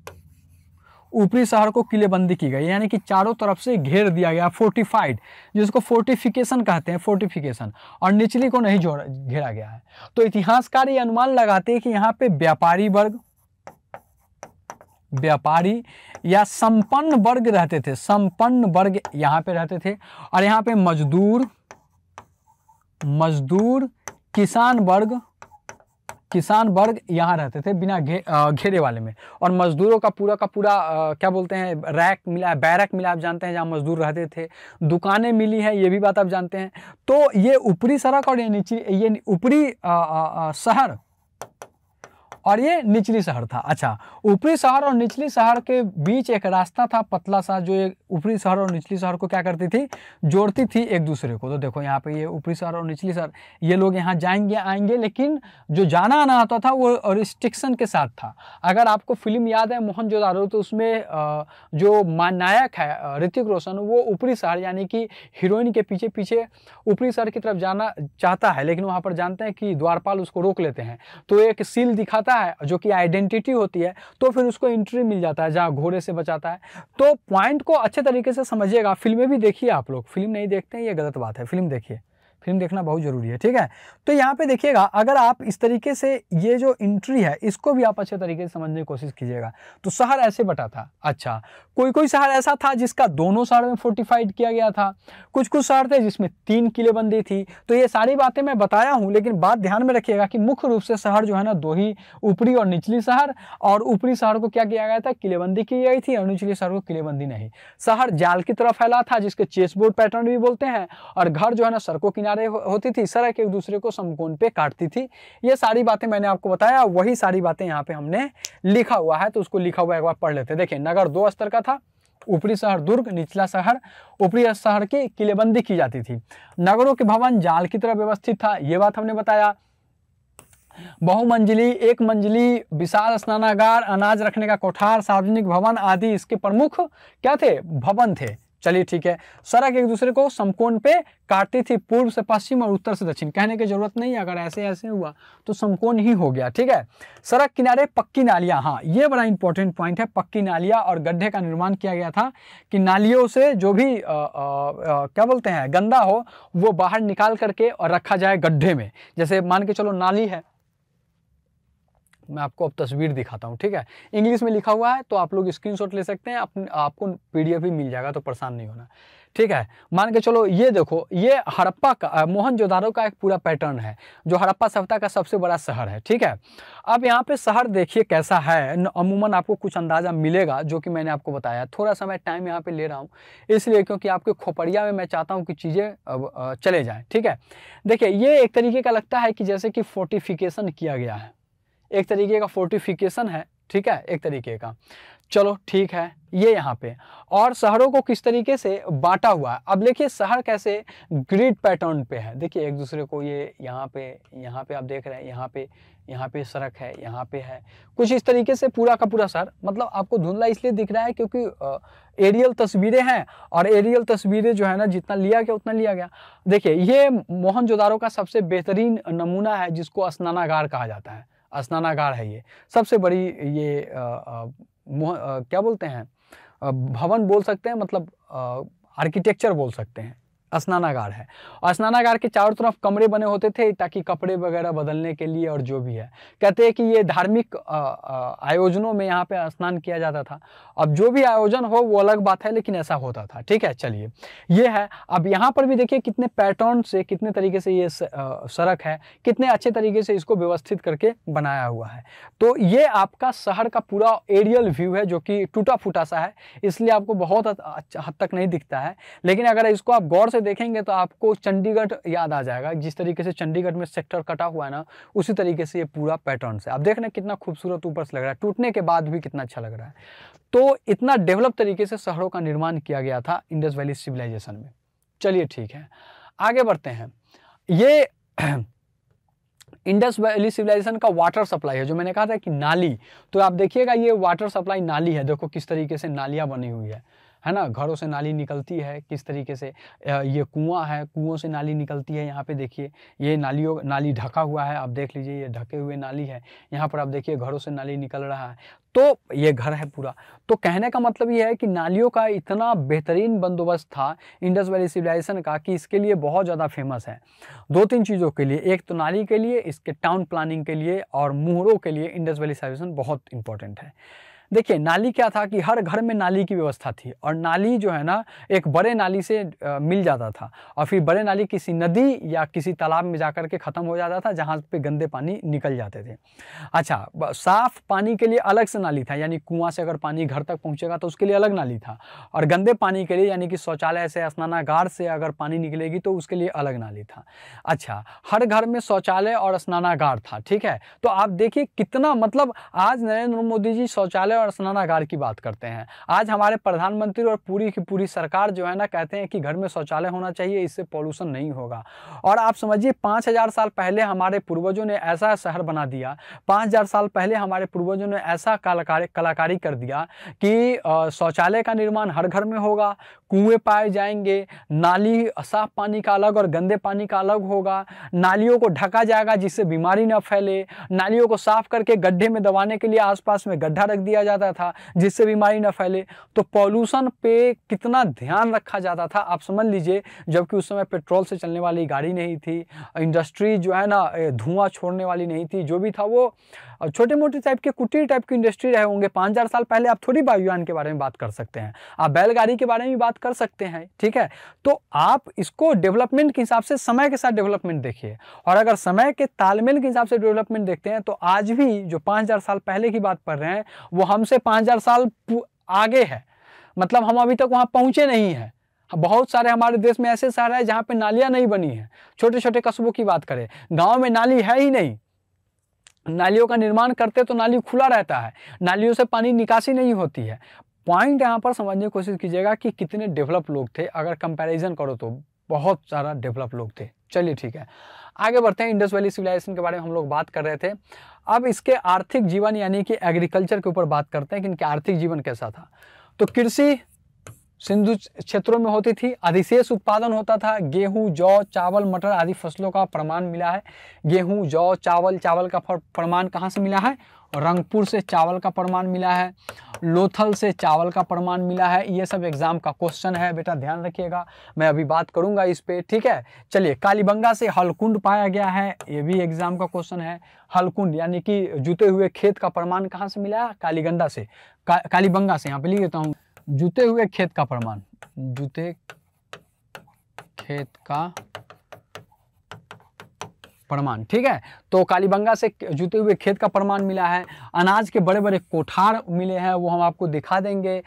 ऊपरी शहर को किलेबंदी की गई यानी कि चारों तरफ से घेर दिया गया फोर्टिफाइड जिसको फोर्टिफिकेशन कहते हैं फोर्टिफिकेशन और निचली को नहीं घेरा गया है तो इतिहासकार ये अनुमान लगाते हैं कि यहाँ पे व्यापारी वर्ग व्यापारी या संपन्न वर्ग रहते थे संपन्न वर्ग यहाँ पे रहते थे और यहाँ पे मजदूर मजदूर किसान वर्ग किसान वर्ग यहाँ रहते थे बिना घे घेरे वाले में और मजदूरों का पूरा का पूरा क्या बोलते हैं रैक मिला बैरक मिला आप जानते हैं जहाँ मजदूर रहते थे दुकानें मिली हैं ये भी बात आप जानते हैं तो ये ऊपरी सड़क और ये नीचे ये ऊपरी शहर और ये निचली शहर था अच्छा ऊपरी शहर और निचली शहर के बीच एक रास्ता था पतला सा जो एक ऊपरी शहर और निचली शहर को क्या करती थी जोड़ती थी एक दूसरे को तो देखो यहाँ पे ये ऊपरी शहर और निचली शहर ये लोग यहाँ जाएंगे आएंगे लेकिन जो जाना आना आता था वो रिस्ट्रिक्शन के साथ था अगर आपको फिल्म याद है मोहन जोदारो तो उसमें जो नायक है ऋतिक रोशन वो ऊपरी शहर यानी कि हीरोइन के पीछे पीछे ऊपरी शहर की तरफ जाना चाहता है लेकिन वहाँ पर जानते हैं कि द्वारपाल उसको रोक लेते हैं तो एक सील दिखाता होता है जो कि आइडेंटिटी होती है तो फिर उसको एंट्री मिल जाता है जहाँ घोड़े से बचाता है तो पॉइंट को अच्छे तरीके से समझिएगा फिल्में भी देखिए आप लोग फिल्म नहीं देखते हैं ये गलत बात है फिल्म देखिए फिल्म देखना बहुत ज़रूरी है ठीक है तो यहाँ पे देखिएगा अगर आप इस तरीके से ये जो इंट्री है इसको भी आप अच्छे तरीके से समझने की कोशिश कीजिएगा तो शहर ऐसे बटा था अच्छा कोई कोई शहर ऐसा था जिसका दोनों शहर में फोर्टिफाइड किया गया था कुछ कुछ शहर थे जिसमें तीन किलेबंदी थी तो ये सारी बातें मैं बताया हूँ लेकिन बात ध्यान में रखिएगा कि मुख्य रूप से शहर जो है ना दो ही ऊपरी और निचली शहर और ऊपरी शहर को क्या किया गया था किलेबंदी की गई थी और निचली शहर को किलेबंदी नहीं शहर जाल की तरफ फैला था जिसके चेसबोर्ड पैटर्न भी बोलते हैं और घर जो है ना सड़कों किनारे किनारे होती थी सड़क एक दूसरे को समकोण पे काटती थी ये सारी बातें मैंने आपको बताया वही सारी बातें यहाँ पे हमने लिखा हुआ है तो उसको लिखा हुआ एक बार पढ़ लेते देखिए नगर दो स्तर का था ऊपरी शहर दुर्ग निचला शहर ऊपरी शहर की किलेबंदी की जाती थी नगरों के भवन जाल की तरह व्यवस्थित था ये बात हमने बताया बहुमंजिली एक मंजिली विशाल स्नानागार अनाज रखने का कोठार सार्वजनिक भवन आदि इसके प्रमुख क्या थे भवन थे चलिए ठीक है सड़क एक दूसरे को समकोण पे काटती थी पूर्व से पश्चिम और उत्तर से दक्षिण कहने की जरूरत नहीं अगर ऐसे ऐसे हुआ तो समकोण ही हो गया ठीक है सड़क किनारे पक्की नालियां हाँ ये बड़ा इंपॉर्टेंट पॉइंट है पक्की नालियां और गड्ढे का निर्माण किया गया था कि नालियों से जो भी आ, आ, आ, क्या बोलते हैं गंदा हो वो बाहर निकाल करके और रखा जाए गड्ढे में जैसे मान के चलो नाली है मैं आपको अब तस्वीर दिखाता हूँ ठीक है इंग्लिश में लिखा हुआ है तो आप लोग स्क्रीनशॉट ले सकते हैं आप, आपको पीडीएफ भी मिल जाएगा तो परेशान नहीं होना ठीक है मान के चलो ये देखो ये हड़प्पा का जोधारो का एक पूरा पैटर्न है जो हड़प्पा सभ्यता का सबसे बड़ा शहर है ठीक है अब यहाँ पे शहर देखिए कैसा है अमूमन आपको कुछ अंदाज़ा मिलेगा जो कि मैंने आपको बताया थोड़ा सा मैं टाइम यहाँ पे ले रहा हूँ इसलिए क्योंकि आपके खोपड़िया में मैं चाहता हूँ कि चीज़ें चले जाएँ ठीक है देखिए ये एक तरीके का लगता है कि जैसे कि फोर्टिफिकेशन किया गया है एक तरीके का फोर्टिफिकेशन है ठीक है एक तरीके का चलो ठीक है ये यहाँ पे और शहरों को किस तरीके से बांटा हुआ है अब देखिए शहर कैसे ग्रिड पैटर्न पे है देखिए एक दूसरे को ये यहाँ पे यहाँ पे आप देख रहे हैं यहाँ पे यहाँ पे सड़क है यहाँ पे है कुछ इस तरीके से पूरा का पूरा शहर मतलब आपको धुंधला इसलिए दिख रहा है क्योंकि एरियल तस्वीरें हैं और एरियल तस्वीरें जो है ना जितना लिया गया उतना लिया गया देखिए ये मोहन जोदारो का सबसे बेहतरीन नमूना है जिसको स्नानागार कहा जाता है स्नानागार है ये सबसे बड़ी ये आ, आ, आ, क्या बोलते हैं भवन बोल सकते हैं मतलब आर्किटेक्चर बोल सकते हैं स्नानागार है और स्नानागार के चारों तरफ कमरे बने होते थे ताकि कपड़े वगैरह बदलने के लिए और जो भी है कहते हैं कि ये धार्मिक आयोजनों में यहाँ पे स्नान किया जाता था अब जो भी आयोजन हो वो अलग बात है लेकिन ऐसा होता था ठीक है चलिए ये है अब यहाँ पर भी देखिए कितने पैटर्न से कितने तरीके से ये सड़क है कितने अच्छे तरीके से इसको व्यवस्थित करके बनाया हुआ है तो ये आपका शहर का पूरा एरियल व्यू है जो कि टूटा फूटा सा है इसलिए आपको बहुत अच्छा हद तक नहीं दिखता है लेकिन अगर इसको आप गौर से देखेंगे तो आपको चंडीगढ़ याद आ जाएगा जिस तरीके से चंडीगढ़ में सेक्टर कटा हुआ है ना उसी तरीके से ये पूरा पैटर्न है आप देख रहे हैं कितना खूबसूरत ऊपर से लग रहा है टूटने के बाद भी कितना अच्छा लग रहा है तो इतना डेवलप तरीके से शहरों का निर्माण किया गया था इंडस वैली सिविलाइजेशन में चलिए ठीक है आगे बढ़ते हैं ये [clears throat] इंडस वैली सिविलाइजेशन का वाटर सप्लाई है जो मैंने कहा था कि नाली तो आप देखिएगा ये वाटर सप्लाई नाली है देखो किस तरीके से नालियां बनी हुई है है ना घरों से नाली निकलती है किस तरीके से ये कुआं है कुओं से नाली निकलती है यहाँ पे देखिए ये नालियों नाली ढका हुआ है आप देख लीजिए ये ढके हुए नाली है यहाँ पर आप देखिए घरों से नाली निकल रहा है तो ये घर है पूरा तो कहने का मतलब ये है कि नालियों का इतना बेहतरीन बंदोबस्त था इंडस वैली सिविलाइजेशन का कि इसके लिए बहुत ज़्यादा फेमस है दो तीन चीज़ों के लिए एक तो नाली के लिए इसके टाउन प्लानिंग के लिए और मुहरों के लिए इंडस वैली सिविलाइजेशन बहुत इंपॉर्टेंट है देखिए नाली क्या था कि हर घर में नाली की व्यवस्था थी और नाली जो है ना एक बड़े नाली से आ, मिल जाता था और फिर बड़े नाली किसी नदी या किसी तालाब में जा के ख़त्म हो जाता था जहाँ पे गंदे पानी निकल जाते थे अच्छा साफ़ पानी के लिए अलग से नाली था यानी कुआं से अगर पानी घर तक पहुँचेगा तो उसके लिए अलग नाली था और गंदे पानी के लिए यानी कि शौचालय से स्नानागार से अगर पानी निकलेगी तो उसके लिए अलग नाली था अच्छा हर घर में शौचालय और स्नानागार था ठीक है तो आप देखिए कितना मतलब आज नरेंद्र मोदी जी शौचालय और और स्नानागार की बात करते हैं आज हमारे प्रधानमंत्री और पूरी की पूरी सरकार जो है ना कहते हैं कि घर में शौचालय होना चाहिए इससे पॉल्यूशन नहीं होगा और आप समझिए पाँच हज़ार साल पहले हमारे पूर्वजों ने ऐसा शहर बना दिया पाँच हज़ार साल पहले हमारे पूर्वजों ने ऐसा कलाकारी कलाकारी कर दिया कि शौचालय का निर्माण हर घर में होगा कुएं पाए जाएंगे नाली साफ पानी का अलग और गंदे पानी का अलग होगा नालियों को ढका जाएगा जिससे बीमारी न फैले नालियों को साफ करके गड्ढे में दबाने के लिए आसपास में गड्ढा रख दिया जाता था जिससे बीमारी न फैले तो पॉल्यूशन पे कितना ध्यान रखा जाता था आप समझ लीजिए जबकि उस समय पेट्रोल से चलने वाली गाड़ी नहीं थी इंडस्ट्री जो है ना धुआं छोड़ने वाली नहीं थी जो भी था वो और छोटे मोटे टाइप के कुटीर टाइप की इंडस्ट्री रहे होंगे पाँच हज़ार साल पहले आप थोड़ी वायुयान के बारे में बात कर सकते हैं आप बैलगाड़ी के बारे में बात कर सकते हैं ठीक है तो आप इसको डेवलपमेंट के हिसाब से समय के साथ डेवलपमेंट देखिए और अगर समय के तालमेल के हिसाब से डेवलपमेंट देखते हैं तो आज भी जो पाँच साल पहले की बात कर रहे हैं वो हमसे पाँच साल आगे है मतलब हम अभी तक वहाँ पहुँचे नहीं हैं बहुत सारे हमारे देश में ऐसे शहर हैं जहाँ पे नालियाँ नहीं बनी हैं छोटे छोटे कस्बों की बात करें गांव में नाली है ही नहीं नालियों का निर्माण करते तो नाली खुला रहता है नालियों से पानी निकासी नहीं होती है पॉइंट यहाँ पर समझने की कोशिश कीजिएगा कि कितने डेवलप लोग थे अगर कंपैरिजन करो तो बहुत सारा डेवलप लोग थे चलिए ठीक है आगे बढ़ते हैं इंडस वैली सिविलाइजेशन के बारे में हम लोग बात कर रहे थे अब इसके आर्थिक जीवन यानी कि एग्रीकल्चर के ऊपर बात करते हैं कि इनके आर्थिक जीवन कैसा था तो कृषि सिंधु क्षेत्रों में होती थी अधिशेष उत्पादन होता था गेहूं जौ चावल मटर आदि फसलों का प्रमाण मिला है गेहूं जौ चावल चावल का प्रमाण कहाँ से मिला है रंगपुर से चावल का प्रमाण मिला है लोथल से चावल का प्रमाण मिला है ये सब एग्ज़ाम का क्वेश्चन है बेटा ध्यान रखिएगा मैं अभी बात करूंगा इस पे ठीक है चलिए कालीबंगा से हलकुंड पाया गया है ये भी एग्ज़ाम का क्वेश्चन है हलकुंड यानी कि जुते हुए खेत का प्रमाण कहाँ से मिला है कालीगंडा से का, कालीबंगा से यहाँ पे लिख देता हूँ जुते हुए खेत का प्रमाण जूते खेत का प्रमाण ठीक है तो कालीबंगा से जुते हुए खेत का प्रमाण मिला है अनाज के बड़े बड़े कोठार मिले हैं वो हम आपको दिखा देंगे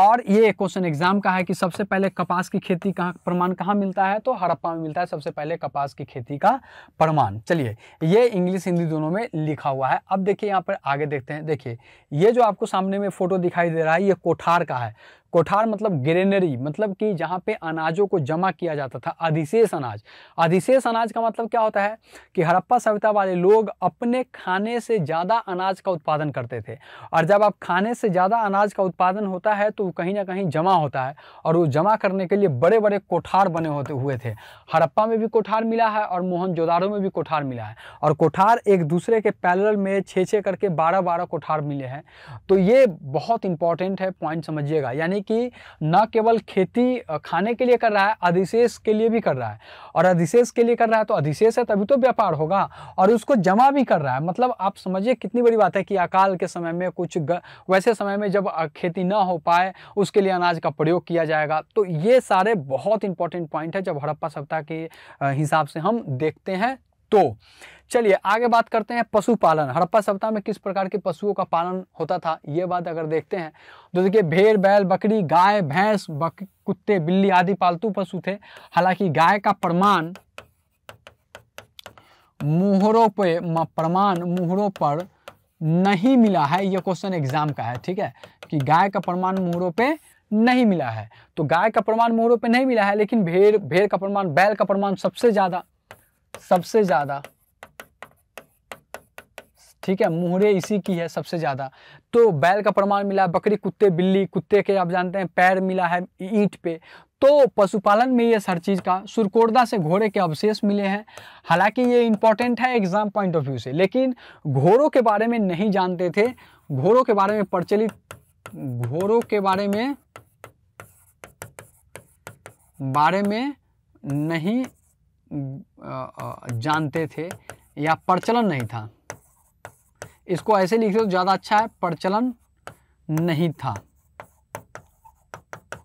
और ये क्वेश्चन एग्जाम का है कि सबसे पहले कपास की खेती कहाँ प्रमाण कहाँ मिलता है तो हड़प्पा में मिलता है सबसे पहले कपास की खेती का प्रमाण चलिए ये इंग्लिश हिंदी दोनों में लिखा हुआ है अब देखिए यहाँ पर आगे देखते हैं देखिए ये जो आपको सामने में फोटो दिखाई दे रहा है ये कोठार का है कोठार मतलब ग्रेनरी मतलब कि जहाँ पे अनाजों को जमा किया जाता था अधिशेष अनाज अधिशेष अनाज का मतलब क्या होता है कि हड़प्पा सभ्यता वाले लोग अपने खाने से ज़्यादा अनाज का उत्पादन करते थे और जब आप खाने से ज़्यादा अनाज का उत्पादन होता है तो कहीं ना कहीं जमा होता है और वो जमा करने के लिए बड़े बड़े कोठार बने होते हुए थे हड़प्पा में भी कोठार मिला है और मोहन में भी कोठार मिला है और कोठार एक दूसरे के पैरल में छः छः करके बारह बारह कोठार मिले हैं तो ये बहुत इंपॉर्टेंट है पॉइंट समझिएगा यानी यानी कि न केवल खेती खाने के लिए कर रहा है अधिशेष के लिए भी कर रहा है और अधिशेष के लिए कर रहा है तो अधिशेष है तभी तो व्यापार होगा और उसको जमा भी कर रहा है मतलब आप समझिए कितनी बड़ी बात है कि अकाल के समय में कुछ ग, वैसे समय में जब खेती ना हो पाए उसके लिए अनाज का प्रयोग किया जाएगा तो ये सारे बहुत इंपॉर्टेंट पॉइंट है जब हड़प्पा सभ्यता के हिसाब से हम देखते हैं तो चलिए आगे बात करते हैं पशुपालन हड़प्पा सभ्यता में किस प्रकार के पशुओं का पालन होता था ये बात अगर देखते हैं तो देखिए भेड़ बैल बकरी गाय भैंस बक कुत्ते बिल्ली आदि पालतू पशु थे हालांकि गाय का प्रमाण मुहरों पर प्रमाण मुहरों पर नहीं मिला है ये क्वेश्चन एग्जाम का है ठीक है कि गाय का प्रमाण मुहरों पर नहीं मिला है तो गाय का प्रमाण मुहरों पर नहीं मिला है लेकिन भेड़ भेड़ का प्रमाण बैल का प्रमाण सबसे ज़्यादा सबसे ज़्यादा ठीक है मुहरे इसी की है सबसे ज़्यादा तो बैल का प्रमाण मिला बकरी कुत्ते बिल्ली कुत्ते के आप जानते हैं पैर मिला है ईंट पे तो पशुपालन में ये हर चीज़ का सुरकोर्दा से घोड़े के अवशेष मिले हैं हालांकि ये इंपॉर्टेंट है एग्जाम पॉइंट ऑफ व्यू से लेकिन घोड़ों के बारे में नहीं जानते थे घोड़ों के बारे में प्रचलित घोड़ों के बारे में बारे में नहीं जानते थे या प्रचलन नहीं था इसको ऐसे लिख दो ज़्यादा अच्छा है प्रचलन नहीं था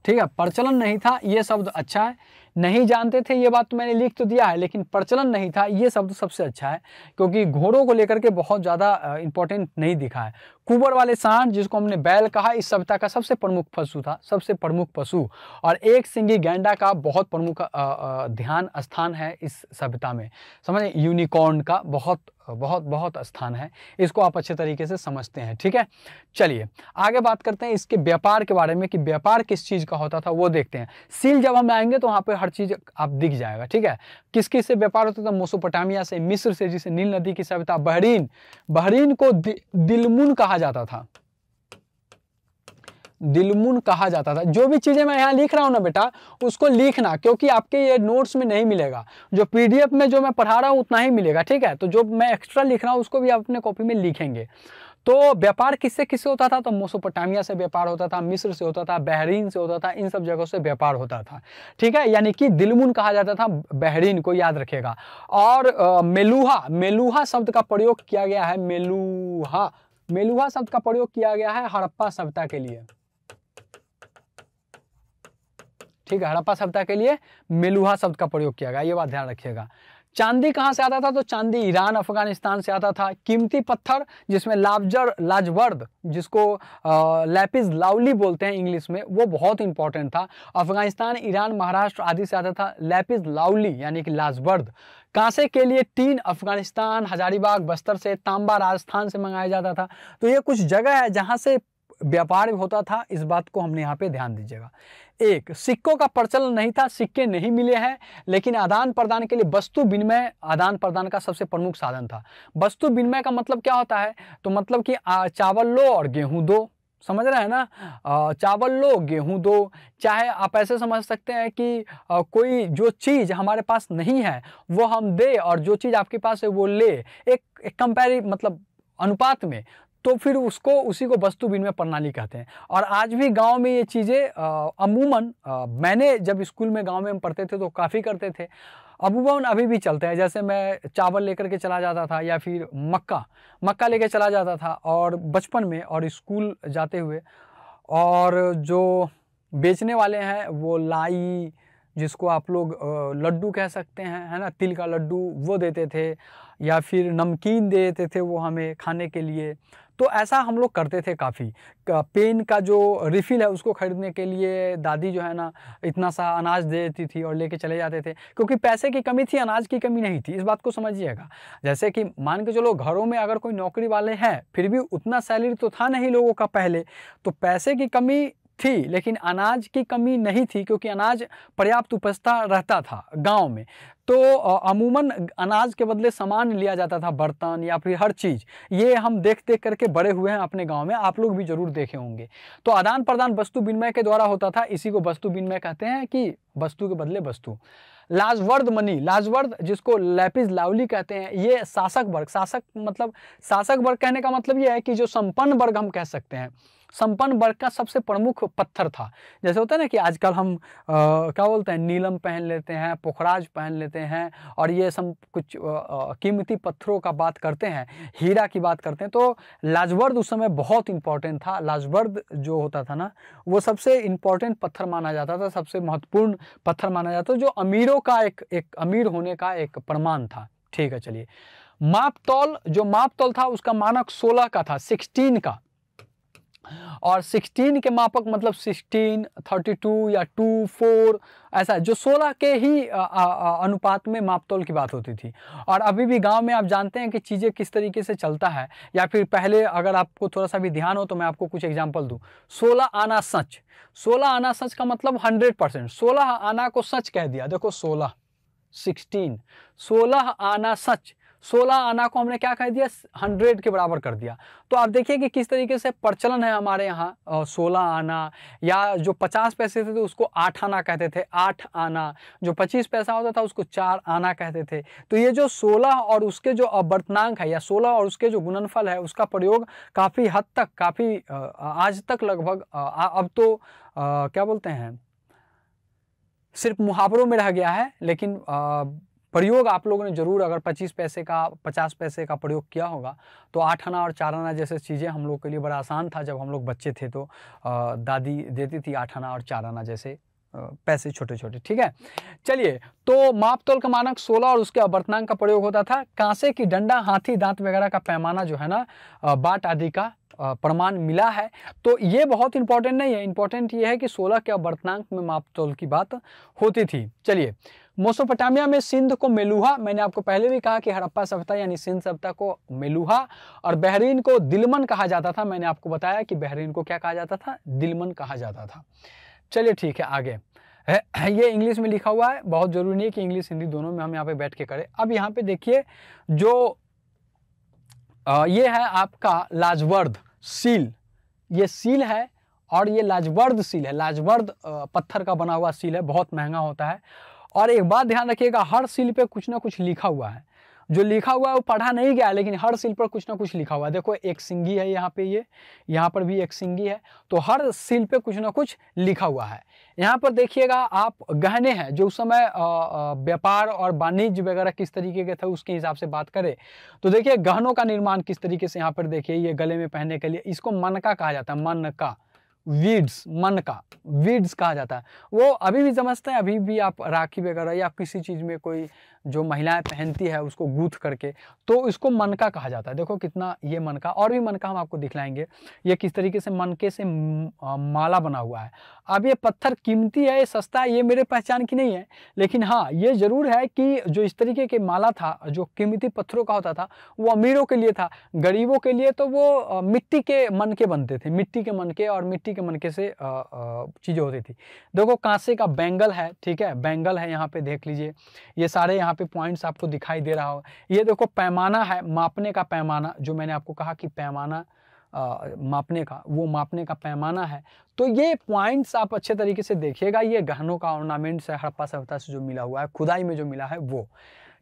ठीक है प्रचलन नहीं था यह शब्द अच्छा है नहीं जानते थे ये बात तो मैंने लिख तो दिया है लेकिन प्रचलन नहीं था ये शब्द सबसे अच्छा है क्योंकि घोड़ों को लेकर के बहुत ज़्यादा इंपॉर्टेंट नहीं दिखा है कुबर वाले सांड जिसको हमने बैल कहा इस सभ्यता का सबसे प्रमुख पशु था सबसे प्रमुख पशु और एक सिंगी गैंडा का बहुत प्रमुख ध्यान स्थान है इस सभ्यता में समझें यूनिकॉर्न का बहुत बहुत बहुत स्थान है इसको आप अच्छे तरीके से समझते हैं ठीक है चलिए आगे बात करते हैं इसके व्यापार के बारे में कि व्यापार किस चीज़ का होता था वो देखते हैं सील जब हम आएंगे तो वहाँ पे हर चीज़ आप दिख जाएगा ठीक है किस किस से व्यापार होता था मोसोपोटामिया से मिस्र से जिसे नील नदी की सभ्यता बहरीन बहरीन को दि, दिलमुन कहा कहा जाता था दिलमुन कहा जाता था जो भी चीज़ें मैं यहाँ लिख रहा हूँ ना बेटा उसको लिखना क्योंकि आपके ये नोट्स में नहीं मिलेगा जो पीडीएफ में जो मैं पढ़ा रहा हूँ उतना ही मिलेगा ठीक है तो जो मैं एक्स्ट्रा लिख रहा हूँ उसको भी आप अपने कॉपी में लिखेंगे तो व्यापार किससे किससे होता था तो मोसोपोटामिया से व्यापार होता था मिस्र से होता था बहरीन से होता था इन सब जगहों से व्यापार होता था ठीक है यानी कि दिलमुन कहा जाता था बहरीन को याद रखेगा और आ, मेलुहा मेलुहा शब्द का प्रयोग किया गया है मेलुहा मेलुहा शब्द का प्रयोग किया गया है हड़प्पा सभ्यता के लिए ठीक है हड़प्पा सभ्यता के लिए मेलुहा शब्द का प्रयोग किया गया ये बात ध्यान रखिएगा चांदी कहां से आता था तो चांदी ईरान अफगानिस्तान से आता था कीमती पत्थर जिसमें लाबजर लाजवर्द जिसको लैपिस लाउली बोलते हैं इंग्लिश में वो बहुत इंपॉर्टेंट था अफगानिस्तान ईरान महाराष्ट्र आदि से आता था लैपिस लाउली यानी कि लाजवर्द कांसे के लिए टीन अफगानिस्तान हजारीबाग बस्तर से तांबा राजस्थान से मंगाया जाता था तो ये कुछ जगह है जहाँ से व्यापार होता था इस बात को हमने यहाँ पे ध्यान दीजिएगा एक सिक्कों का प्रचलन नहीं था सिक्के नहीं मिले हैं लेकिन आदान प्रदान के लिए वस्तु विनिमय आदान प्रदान का सबसे प्रमुख साधन था वस्तु विनिमय का मतलब क्या होता है तो मतलब कि चावल लो और गेहूं दो समझ रहे हैं ना चावल लो गेहूँ दो चाहे आप ऐसे समझ सकते हैं कि कोई जो चीज़ हमारे पास नहीं है वो हम दे और जो चीज़ आपके पास है वो ले एक, एक कंपेरि मतलब अनुपात में तो फिर उसको उसी को वस्तु विनिमय प्रणाली कहते हैं और आज भी गांव में ये चीज़ें अमूमन मैंने जब स्कूल में गांव में हम पढ़ते थे तो काफ़ी करते थे अबूबाउन अभी भी चलते हैं जैसे मैं चावल लेकर के चला जाता था या फिर मक्का मक्का लेकर चला जाता था और बचपन में और स्कूल जाते हुए और जो बेचने वाले हैं वो लाई जिसको आप लोग लड्डू कह सकते हैं है ना तिल का लड्डू वो देते थे या फिर नमकीन देते थे वो हमें खाने के लिए तो ऐसा हम लोग करते थे काफ़ी पेन का जो रिफ़िल है उसको ख़रीदने के लिए दादी जो है ना इतना सा अनाज दे देती थी और लेके चले जाते थे क्योंकि पैसे की कमी थी अनाज की कमी नहीं थी इस बात को समझिएगा जैसे कि मान के चलो घरों में अगर कोई नौकरी वाले हैं फिर भी उतना सैलरी तो था नहीं लोगों का पहले तो पैसे की कमी थी लेकिन अनाज की कमी नहीं थी क्योंकि अनाज पर्याप्त उपस्था रहता था गांव में तो अमूमन अनाज के बदले सामान लिया जाता था बर्तन या फिर हर चीज़ ये हम देख देख करके बड़े हुए हैं अपने गांव में आप लोग भी ज़रूर देखे होंगे तो आदान प्रदान वस्तु विनिमय के द्वारा होता था इसी को वस्तु विनिमय कहते हैं कि वस्तु के बदले वस्तु लाजवर्द मनी लाजवर्द जिसको लैपिस लावली कहते हैं ये शासक वर्ग शासक मतलब शासक वर्ग कहने का मतलब ये है कि जो संपन्न वर्ग हम कह सकते हैं संपन्न वर्ग का सबसे प्रमुख पत्थर था जैसे होता है ना कि आजकल हम आ, क्या बोलते हैं नीलम पहन लेते हैं पोखराज पहन लेते हैं और ये सब कुछ कीमती पत्थरों का बात करते हैं हीरा की बात करते हैं तो लाजवर्द उस समय बहुत इंपॉर्टेंट था लाजवर्द जो होता था ना वो सबसे इंपॉर्टेंट पत्थर माना जाता था सबसे महत्वपूर्ण पत्थर माना जाता था जो अमीरों का एक एक अमीर होने का एक प्रमाण था ठीक है चलिए माप तौल जो माप तौल था उसका मानक 16 का था 16 का और 16 के मापक मतलब 16, 32 या 2, 4 ऐसा जो 16 के ही अनुपात में मापतोल की बात होती थी और अभी भी गांव में आप जानते हैं कि चीज़ें किस तरीके से चलता है या फिर पहले अगर आपको थोड़ा सा भी ध्यान हो तो मैं आपको कुछ एग्जाम्पल दूँ सोलह आना सच सोलह आना सच का मतलब हंड्रेड परसेंट सोलह आना को सच कह दिया देखो सोलह सिक्सटीन सोलह आना सच सोलह आना को हमने क्या कह दिया हंड्रेड के बराबर कर दिया तो आप देखिए कि किस तरीके से प्रचलन है हमारे यहाँ सोलह आना या जो पचास पैसे थे तो उसको आठ आना कहते थे आठ आना जो पच्चीस पैसा होता था उसको चार आना कहते थे तो ये जो सोलह और उसके जो अवर्तनांक है या सोलह और उसके जो गुणनफल है उसका प्रयोग काफ़ी हद तक काफ़ी आज तक लगभग अब तो आ, क्या बोलते हैं सिर्फ मुहावरों में रह गया है लेकिन आ, प्रयोग आप लोगों ने जरूर अगर 25 पैसे का 50 पैसे का प्रयोग किया होगा तो आठ आना और चार आना जैसे चीज़ें हम लोग के लिए बड़ा आसान था जब हम लोग बच्चे थे तो दादी देती थी आठ आना और चार आना जैसे पैसे छोटे छोटे ठीक है चलिए तो मापतोल का मानक 16 और उसके अवर्तनांक का प्रयोग होता था कांसे की डंडा हाथी दांत वगैरह का पैमाना जो है ना बाट आदि का प्रमाण मिला है तो ये बहुत इंपॉर्टेंट नहीं है इंपॉर्टेंट ये है कि 16 के अवर्तनांक में मापतोल की बात होती थी चलिए मोसोपटामिया में सिंध को मेलुहा मैंने आपको पहले भी कहा कि हड़प्पा सभ्यता यानी सिंध सभ्यता को मेलुहा और बहरीन को दिलमन कहा जाता था मैंने आपको बताया कि बहरीन को क्या कहा जाता था दिलमन कहा जाता था चलिए ठीक है आगे [clears throat] ये इंग्लिश में लिखा हुआ है बहुत ज़रूरी नहीं है कि इंग्लिश हिंदी दोनों में हम यहाँ पे बैठ के करें अब यहाँ पे देखिए जो ये है आपका लाजवर्द सील ये सील है और ये लाजवर्द सील है लाजवर्द पत्थर का बना हुआ सील है बहुत महंगा होता है और एक बात ध्यान रखिएगा हर सील पे कुछ ना कुछ लिखा हुआ है जो लिखा हुआ है वो पढ़ा नहीं गया लेकिन हर सिल पर कुछ ना कुछ लिखा हुआ है देखो एक सिंगी है यहाँ पे ये यहाँ पर भी एक सिंगी है तो हर सिल पे कुछ ना कुछ लिखा हुआ है यहाँ पर देखिएगा आप गहने हैं जो उस समय व्यापार और वाणिज्य वगैरह किस तरीके के थे उसके हिसाब से बात करें तो देखिए गहनों का निर्माण किस तरीके से यहाँ पर देखिए ये गले में पहनने के लिए इसको मनका कहा जाता है मनका वीड्स मन का वीड्स कहा जाता है वो अभी भी समझते हैं अभी भी आप राखी वगैरह या किसी चीज़ में कोई जो महिलाएं पहनती है उसको गूथ करके तो इसको मनका कहा जाता है देखो कितना ये मनका और भी मनका हम आपको दिखलाएंगे ये किस तरीके से मनके से माला बना हुआ है अब ये पत्थर कीमती है ये सस्ता है ये मेरे पहचान की नहीं है लेकिन हाँ ये ज़रूर है कि जो इस तरीके के माला था जो कीमती पत्थरों का होता था वो अमीरों के लिए था गरीबों के लिए तो वो मिट्टी के मनके बनते थे मिट्टी के मनके और मिट्टी के मनके से चीज़ें होती थी देखो कांसे का बैंगल है ठीक है बैंगल है यहाँ पे देख लीजिए ये सारे यहाँ यहाँ पे पॉइंट्स आपको दिखाई दे रहा हो ये देखो पैमाना है मापने का पैमाना जो मैंने आपको कहा कि पैमाना आ, मापने का वो मापने का पैमाना है तो ये पॉइंट्स आप अच्छे तरीके से देखिएगा ये गहनों का ऑर्नामेंट्स है हड़प्पा सभ्यता से जो मिला हुआ है खुदाई में जो मिला है वो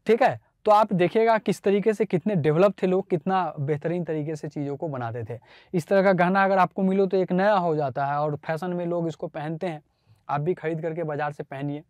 ठीक है तो आप देखिएगा किस तरीके से कितने डेवलप थे लोग कितना बेहतरीन तरीके से चीज़ों को बनाते थे इस तरह का गहना अगर आपको मिलो तो एक नया हो जाता है और फैशन में लोग इसको पहनते हैं आप भी खरीद करके बाज़ार से पहनिए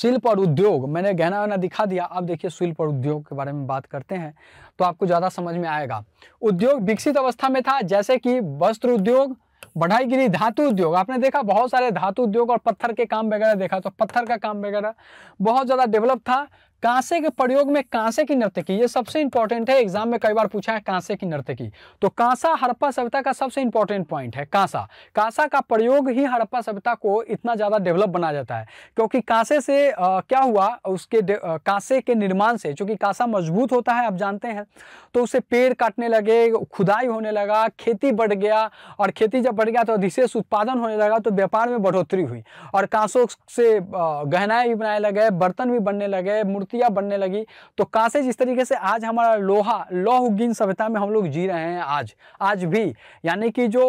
शिल्प और उद्योग मैंने गहना वहना दिखा दिया अब देखिए शिल्प और उद्योग के बारे में बात करते हैं तो आपको ज़्यादा समझ में आएगा उद्योग विकसित अवस्था में था जैसे कि वस्त्र उद्योग बढ़ाई गिरी धातु उद्योग आपने देखा बहुत सारे धातु उद्योग और पत्थर के काम वगैरह देखा तो पत्थर का काम वगैरह बहुत ज़्यादा डेवलप था कांसे के प्रयोग में कांसे की नर्तकी ये सबसे इंपॉर्टेंट है एग्जाम में कई बार पूछा है कांसे की नर्तकी तो कांसा हड़प्पा सभ्यता का सबसे इंपॉर्टेंट पॉइंट है कांसा कांसा का प्रयोग ही हड़प्पा सभ्यता को इतना ज़्यादा डेवलप बना जाता है क्योंकि कांसे से आ, क्या हुआ उसके कांसे के निर्माण से चूंकि कांसा मजबूत होता है आप जानते हैं तो उसे पेड़ काटने लगे खुदाई होने लगा खेती बढ़ गया और खेती जब बढ़ गया तो अधिशेष उत्पादन होने लगा तो व्यापार में बढ़ोतरी हुई और कांसों से गहनाएं भी बनाए लगे बर्तन भी बनने लगे मूर्ति प्रतिक्रिया बनने लगी तो कांसे जिस तरीके से आज हमारा लोहा लौह युगीन सभ्यता में हम लोग जी रहे हैं आज आज भी यानी कि जो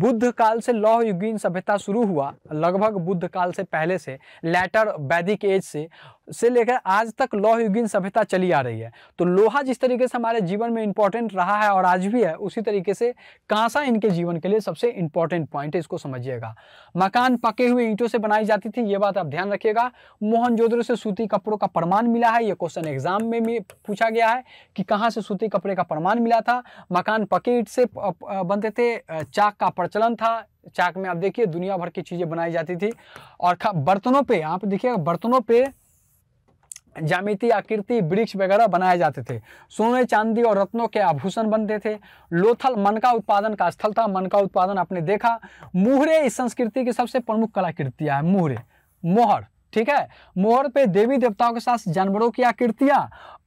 बुद्ध काल से लौह युगीन सभ्यता शुरू हुआ लगभग बुद्ध काल से पहले से लेटर वैदिक एज से से लेकर आज तक लौह युगिन सभ्यता चली आ रही है तो लोहा जिस तरीके से हमारे जीवन में इंपॉर्टेंट रहा है और आज भी है उसी तरीके से कांसा इनके जीवन के लिए सबसे इंपॉर्टेंट पॉइंट है इसको समझिएगा मकान पके हुए ईंटों से बनाई जाती थी ये बात आप ध्यान रखिएगा मोहनजोदड़ो से सूती कपड़ों का प्रमाण मिला है ये क्वेश्चन एग्जाम में भी पूछा गया है कि कहाँ से सूती कपड़े का प्रमाण मिला था मकान पके ईट से बनते थे चाक का प्रचलन था चाक में आप देखिए दुनिया भर की चीज़ें बनाई जाती थी और बर्तनों पे आप देखिएगा बर्तनों पे जामिति आकृति वृक्ष वगैरह बनाए जाते थे सोने चांदी और रत्नों के आभूषण बनते थे लोथल मनका उत्पादन का स्थल था मनका उत्पादन आपने देखा मुहरे इस संस्कृति की सबसे प्रमुख कलाकृतियाँ है मुहरे मोहर ठीक है मोहर पे देवी देवताओं के साथ जानवरों की आकृतियां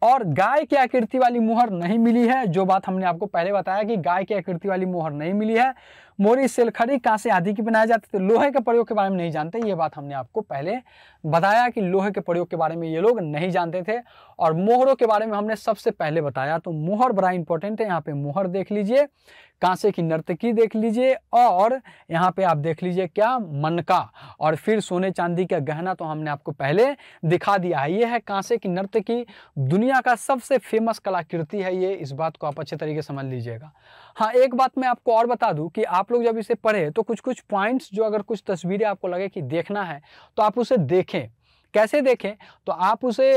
और गाय की आकृति वाली मोहर नहीं मिली है जो बात हमने आपको पहले बताया कि गाय की आकृति वाली मोहर नहीं मिली है मोरी सेलखड़ी कांसे आदि की बनाए जाते थे तो लोहे के प्रयोग के बारे में नहीं जानते ये बात हमने आपको पहले बताया कि लोहे के प्रयोग के बारे में ये लोग नहीं जानते थे और मोहरों के बारे में हमने सबसे पहले बताया तो मोहर बड़ा इंपॉर्टेंट है यहाँ पे मोहर देख लीजिए कांसे की नर्तकी देख लीजिए और यहाँ पे आप देख लीजिए क्या मनका और फिर सोने चांदी का गहना तो हमने आपको पहले दिखा दिया है ये है कांसे की नर्तकी दुनिया का सबसे फेमस कलाकृति है ये इस बात को आप अच्छे तरीके समझ लीजिएगा हाँ एक बात मैं आपको और बता दूँ कि आप लोग जब इसे पढ़े तो कुछ कुछ पॉइंट्स जो अगर कुछ तस्वीरें आपको लगे कि देखना है तो आप उसे देखें कैसे देखें तो आप उसे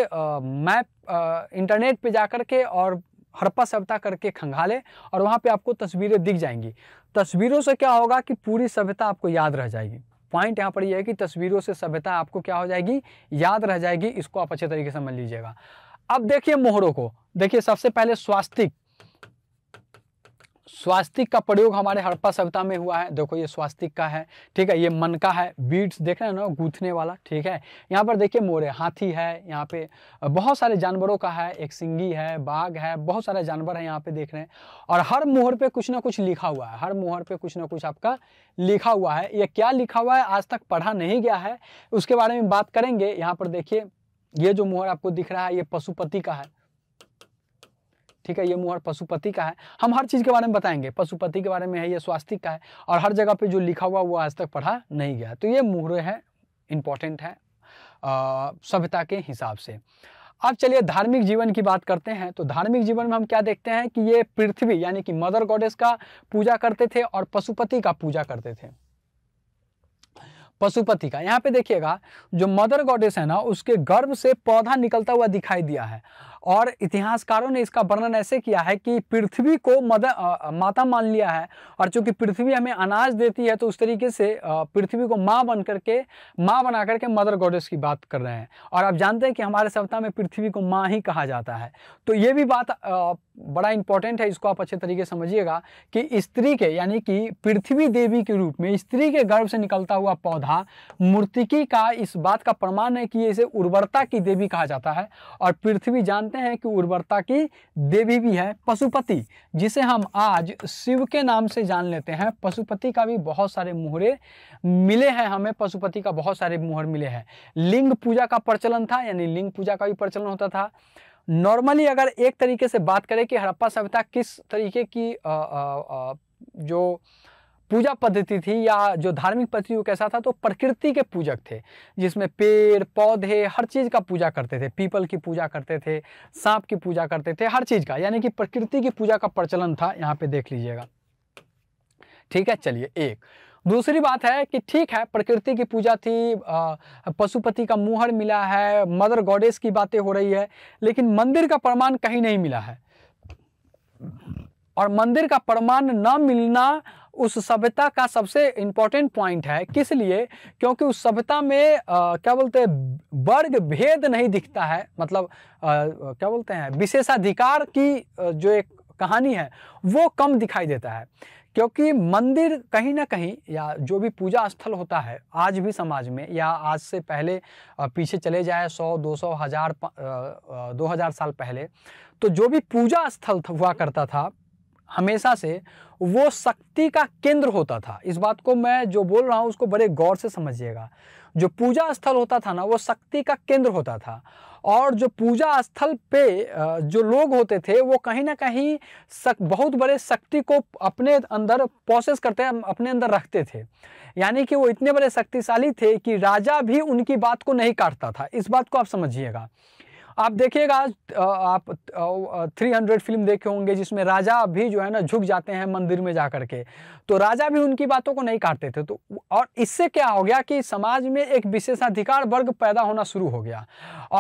मैप इंटरनेट पे जा के और हड़प्पा सभ्यता करके खंगाले और वहाँ पे आपको तस्वीरें दिख जाएंगी तस्वीरों से क्या होगा कि पूरी सभ्यता आपको याद रह जाएगी पॉइंट यहाँ पर यह है कि तस्वीरों से सभ्यता आपको क्या हो जाएगी याद रह जाएगी इसको आप अच्छे तरीके से समझ लीजिएगा अब देखिए मोहरों को देखिए सबसे पहले स्वास्तिक स्वास्तिक का प्रयोग हमारे हड़प्पा सभ्यता में हुआ है देखो ये स्वास्तिक का है ठीक है ये मन का है बीट्स देख रहे हैं ना गूथने वाला ठीक है यहाँ पर देखिए मोरे हाथी है यहाँ पे बहुत सारे जानवरों का है एक सिंगी है बाघ है बहुत सारे जानवर है यहाँ पे देख रहे हैं और हर मोहर पे कुछ ना कुछ लिखा हुआ है हर मोहर पे कुछ ना कुछ आपका लिखा हुआ है ये क्या लिखा हुआ है आज तक पढ़ा नहीं गया है उसके बारे में बात करेंगे यहाँ पर देखिए ये जो मोहर आपको दिख रहा है ये पशुपति का है ठीक है ये मुहर पशुपति का है हम हर चीज़ के बारे में बताएंगे पशुपति के बारे में है ये स्वास्थ्य का है और हर जगह पे जो लिखा हुआ वो आज तक पढ़ा नहीं गया तो ये मुहरे हैं इम्पॉर्टेंट है सभ्यता के हिसाब से अब चलिए धार्मिक जीवन की बात करते हैं तो धार्मिक जीवन में हम क्या देखते हैं कि ये पृथ्वी यानी कि मदर गॉडेस का पूजा करते थे और पशुपति का पूजा करते थे पशुपति का यहाँ पे देखिएगा जो मदर गॉडेस है ना उसके गर्भ से पौधा निकलता हुआ दिखाई दिया है और इतिहासकारों ने इसका वर्णन ऐसे किया है कि पृथ्वी को मदर माता मान लिया है और चूंकि पृथ्वी हमें अनाज देती है तो उस तरीके से पृथ्वी को माँ बन करके माँ बना करके मदर गॉडेस की बात कर रहे हैं और आप जानते हैं कि हमारे सभ्यता में पृथ्वी को माँ ही कहा जाता है तो ये भी बात बड़ा इंपॉर्टेंट है इसको आप अच्छे तरीके समझिएगा कि स्त्री के यानी कि पृथ्वी देवी के रूप में स्त्री के गर्भ से निकलता हुआ पौधा मूर्तिकी का इस बात का प्रमाण है कि इसे उर्वरता की देवी कहा जाता है और पृथ्वी जान जानते हैं कि उर्वरता की देवी भी है पशुपति जिसे हम आज शिव के नाम से जान लेते हैं पशुपति का भी बहुत सारे मुहरे मिले हैं हमें पशुपति का बहुत सारे मुहर मिले हैं लिंग पूजा का प्रचलन था यानी लिंग पूजा का भी प्रचलन होता था नॉर्मली अगर एक तरीके से बात करें कि हड़प्पा सभ्यता किस तरीके की आ, आ, आ, जो पूजा पद्धति थी या जो धार्मिक पद्धति वो कैसा था तो प्रकृति के पूजक थे जिसमें पेड़ पौधे हर चीज़ का पूजा करते थे पीपल की पूजा करते थे सांप की पूजा करते थे हर चीज़ का यानी कि प्रकृति की पूजा का प्रचलन था यहाँ पे देख लीजिएगा ठीक है चलिए एक दूसरी बात है कि ठीक है प्रकृति की पूजा थी पशुपति का मुहर मिला है मदर गॉडेस की बातें हो रही है लेकिन मंदिर का प्रमाण कहीं नहीं मिला है और मंदिर का प्रमाण न मिलना उस सभ्यता का सबसे इंपॉर्टेंट पॉइंट है किस लिए क्योंकि उस सभ्यता में आ, क्या बोलते हैं वर्ग भेद नहीं दिखता है मतलब आ, क्या बोलते हैं विशेषाधिकार की जो एक कहानी है वो कम दिखाई देता है क्योंकि मंदिर कहीं ना कहीं या जो भी पूजा स्थल होता है आज भी समाज में या आज से पहले पीछे चले जाए सौ दो सौ हज़ार दो हज़ार साल पहले तो जो भी पूजा स्थल हुआ करता था हमेशा से वो शक्ति का केंद्र होता था इस बात को मैं जो बोल रहा हूँ उसको बड़े गौर से समझिएगा जो पूजा स्थल होता था ना वो शक्ति का केंद्र होता था और जो पूजा स्थल पे जो लोग होते थे वो कहीं ना कहीं सक, बहुत बड़े शक्ति को अपने अंदर प्रोसेस करते अपने अंदर रखते थे यानी कि वो इतने बड़े शक्तिशाली थे कि राजा भी उनकी बात को नहीं काटता था इस बात को आप समझिएगा आप देखिएगा आप थ्री हंड्रेड फिल्म देखे होंगे जिसमें राजा भी जो है ना झुक जाते हैं मंदिर में जा करके तो राजा भी उनकी बातों को नहीं काटते थे तो और इससे क्या हो गया कि समाज में एक विशेषाधिकार वर्ग पैदा होना शुरू हो गया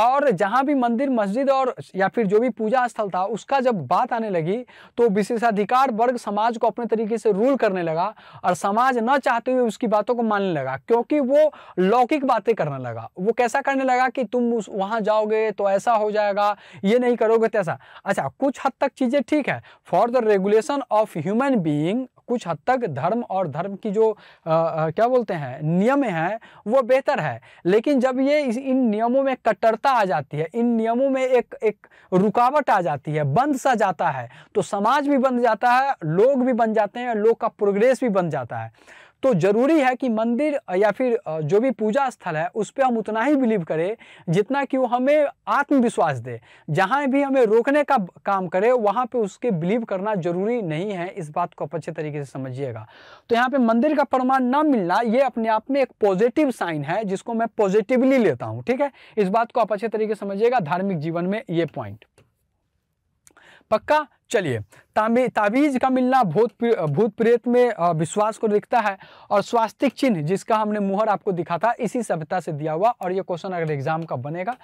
और जहां भी मंदिर मस्जिद और या फिर जो भी पूजा स्थल था उसका जब बात आने लगी तो विशेषाधिकार वर्ग समाज को अपने तरीके से रूल करने लगा और समाज न चाहते हुए उसकी बातों को मानने लगा क्योंकि वो लौकिक बातें करने लगा वो कैसा करने लगा कि तुम वहां जाओगे तो ऐसा ऐसा हो जाएगा ये नहीं करोगे तैसा अच्छा कुछ हद तक चीज़ें ठीक है for the regulation of human being कुछ हद तक धर्म और धर्म की जो आ, आ, क्या बोलते हैं नियम हैं वो बेहतर है लेकिन जब ये इस, इन नियमों में कट्टरता आ जाती है इन नियमों में एक एक रुकावट आ जाती है बंद सा जाता है तो समाज भी बन जाता है लोग भी बन जाते हैं लोग का प्रोग्रेस भी बन जाता है तो ज़रूरी है कि मंदिर या फिर जो भी पूजा स्थल है उस पर हम उतना ही बिलीव करें जितना कि वो हमें आत्मविश्वास दे जहाँ भी हमें रोकने का काम करे वहाँ पे उसके बिलीव करना ज़रूरी नहीं है इस बात को आप अच्छे तरीके से समझिएगा तो यहाँ पे मंदिर का प्रमाण न मिलना ये अपने आप में एक पॉजिटिव साइन है जिसको मैं पॉजिटिवली लेता हूँ ठीक है इस बात को आप अच्छे तरीके से समझिएगा धार्मिक जीवन में ये पॉइंट पक्का चलिए ताबी ताबीज़ का मिलना भूत भूत प्रेत में विश्वास को दिखता है और स्वास्तिक चिन्ह जिसका हमने मुहर आपको दिखा था इसी सभ्यता से दिया हुआ और ये क्वेश्चन अगर एग्जाम का बनेगा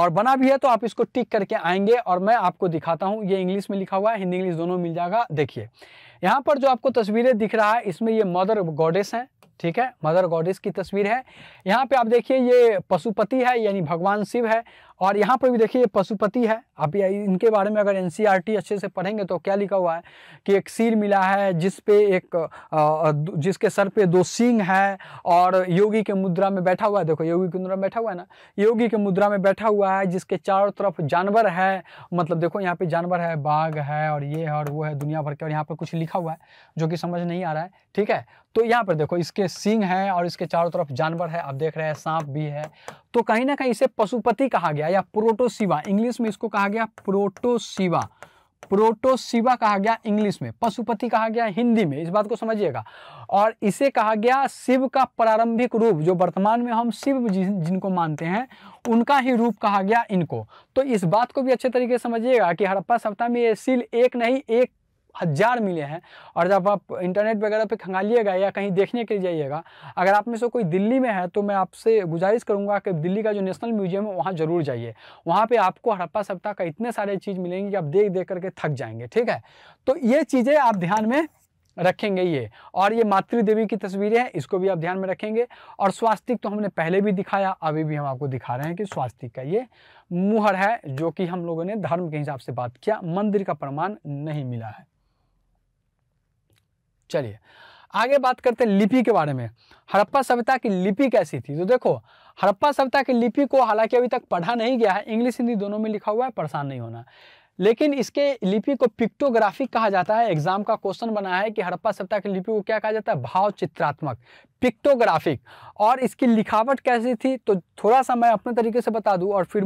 और बना भी है तो आप इसको टिक करके आएंगे और मैं आपको दिखाता हूँ ये इंग्लिश में लिखा हुआ है हिंदी इंग्लिश दोनों मिल जाएगा देखिए यहाँ पर जो आपको तस्वीरें दिख रहा है इसमें ये मदर गॉडेस हैं ठीक है मदर गॉडेस की तस्वीर है यहाँ पे आप देखिए ये पशुपति है यानी भगवान शिव है और यहाँ पर भी देखिए ये पशुपति है आप इनके बारे में अगर एन e अच्छे से पढ़ेंगे तो क्या लिखा हुआ है कि एक सिर मिला है जिस पे एक जिसके सर पे दो सिंह है और योगी के मुद्रा में बैठा हुआ है देखो योगी के मुद्रा में बैठा हुआ है ना योगी के मुद्रा में बैठा हुआ है जिसके चारों तरफ जानवर है मतलब देखो यहाँ पे जानवर है बाघ है और ये है और वो है दुनिया भर के और यहाँ पर कुछ लिखा हुआ है जो कि समझ नहीं आ रहा है ठीक है तो यहाँ पर देखो इसके सिंह है और इसके चारों तरफ जानवर है आप देख रहे हैं सांप भी है तो कहीं ना कहीं इसे पशुपति कहा गया या प्रोटोसिवा इंग्लिश में इसको कहा कहा गया प्रोटोशिवा प्रोटोशिवा कहा गया इंग्लिश में पशुपति कहा गया हिंदी में इस बात को समझिएगा और इसे कहा गया शिव का प्रारंभिक रूप जो वर्तमान में हम शिव जिन, जिनको मानते हैं उनका ही रूप कहा गया इनको तो इस बात को भी अच्छे तरीके से समझिएगा कि हड़प्पा सप्ताह में ये सील एक नहीं एक हज़ार मिले हैं और जब आप इंटरनेट वगैरह पे खंगालिएगा या कहीं देखने के लिए जाइएगा अगर आप में से कोई दिल्ली में है तो मैं आपसे गुजारिश करूंगा कि दिल्ली का जो नेशनल म्यूजियम है वहाँ ज़रूर जाइए वहाँ पर आपको हड़प्पा सप्ताह का इतने सारे चीज़ मिलेंगे कि आप देख देख करके थक जाएंगे ठीक है तो ये चीज़ें आप ध्यान में रखेंगे ये और ये मातृ देवी की तस्वीरें हैं इसको भी आप ध्यान में रखेंगे और स्वास्तिक तो हमने पहले भी दिखाया अभी भी हम आपको दिखा रहे हैं कि स्वास्तिक का ये मुहर है जो कि हम लोगों ने धर्म के हिसाब से बात किया मंदिर का प्रमाण नहीं मिला है चलिए आगे बात करते हैं लिपि के बारे में हड़प्पा सभ्यता की लिपि कैसी थी तो देखो हड़प्पा सभ्यता की लिपि को हालांकि अभी तक पढ़ा नहीं गया है इंग्लिश हिंदी दोनों में लिखा हुआ है परेशान नहीं होना लेकिन इसके लिपि को पिक्टोग्राफी कहा जाता है एग्जाम का क्वेश्चन बना है कि हड़प्पा सभ्यता की लिपि को क्या कहा जाता है भाव चित्रात्मक पिक्टोग्राफिक और इसकी लिखावट कैसी थी तो थोड़ा सा मैं अपने तरीके से बता दूं और फिर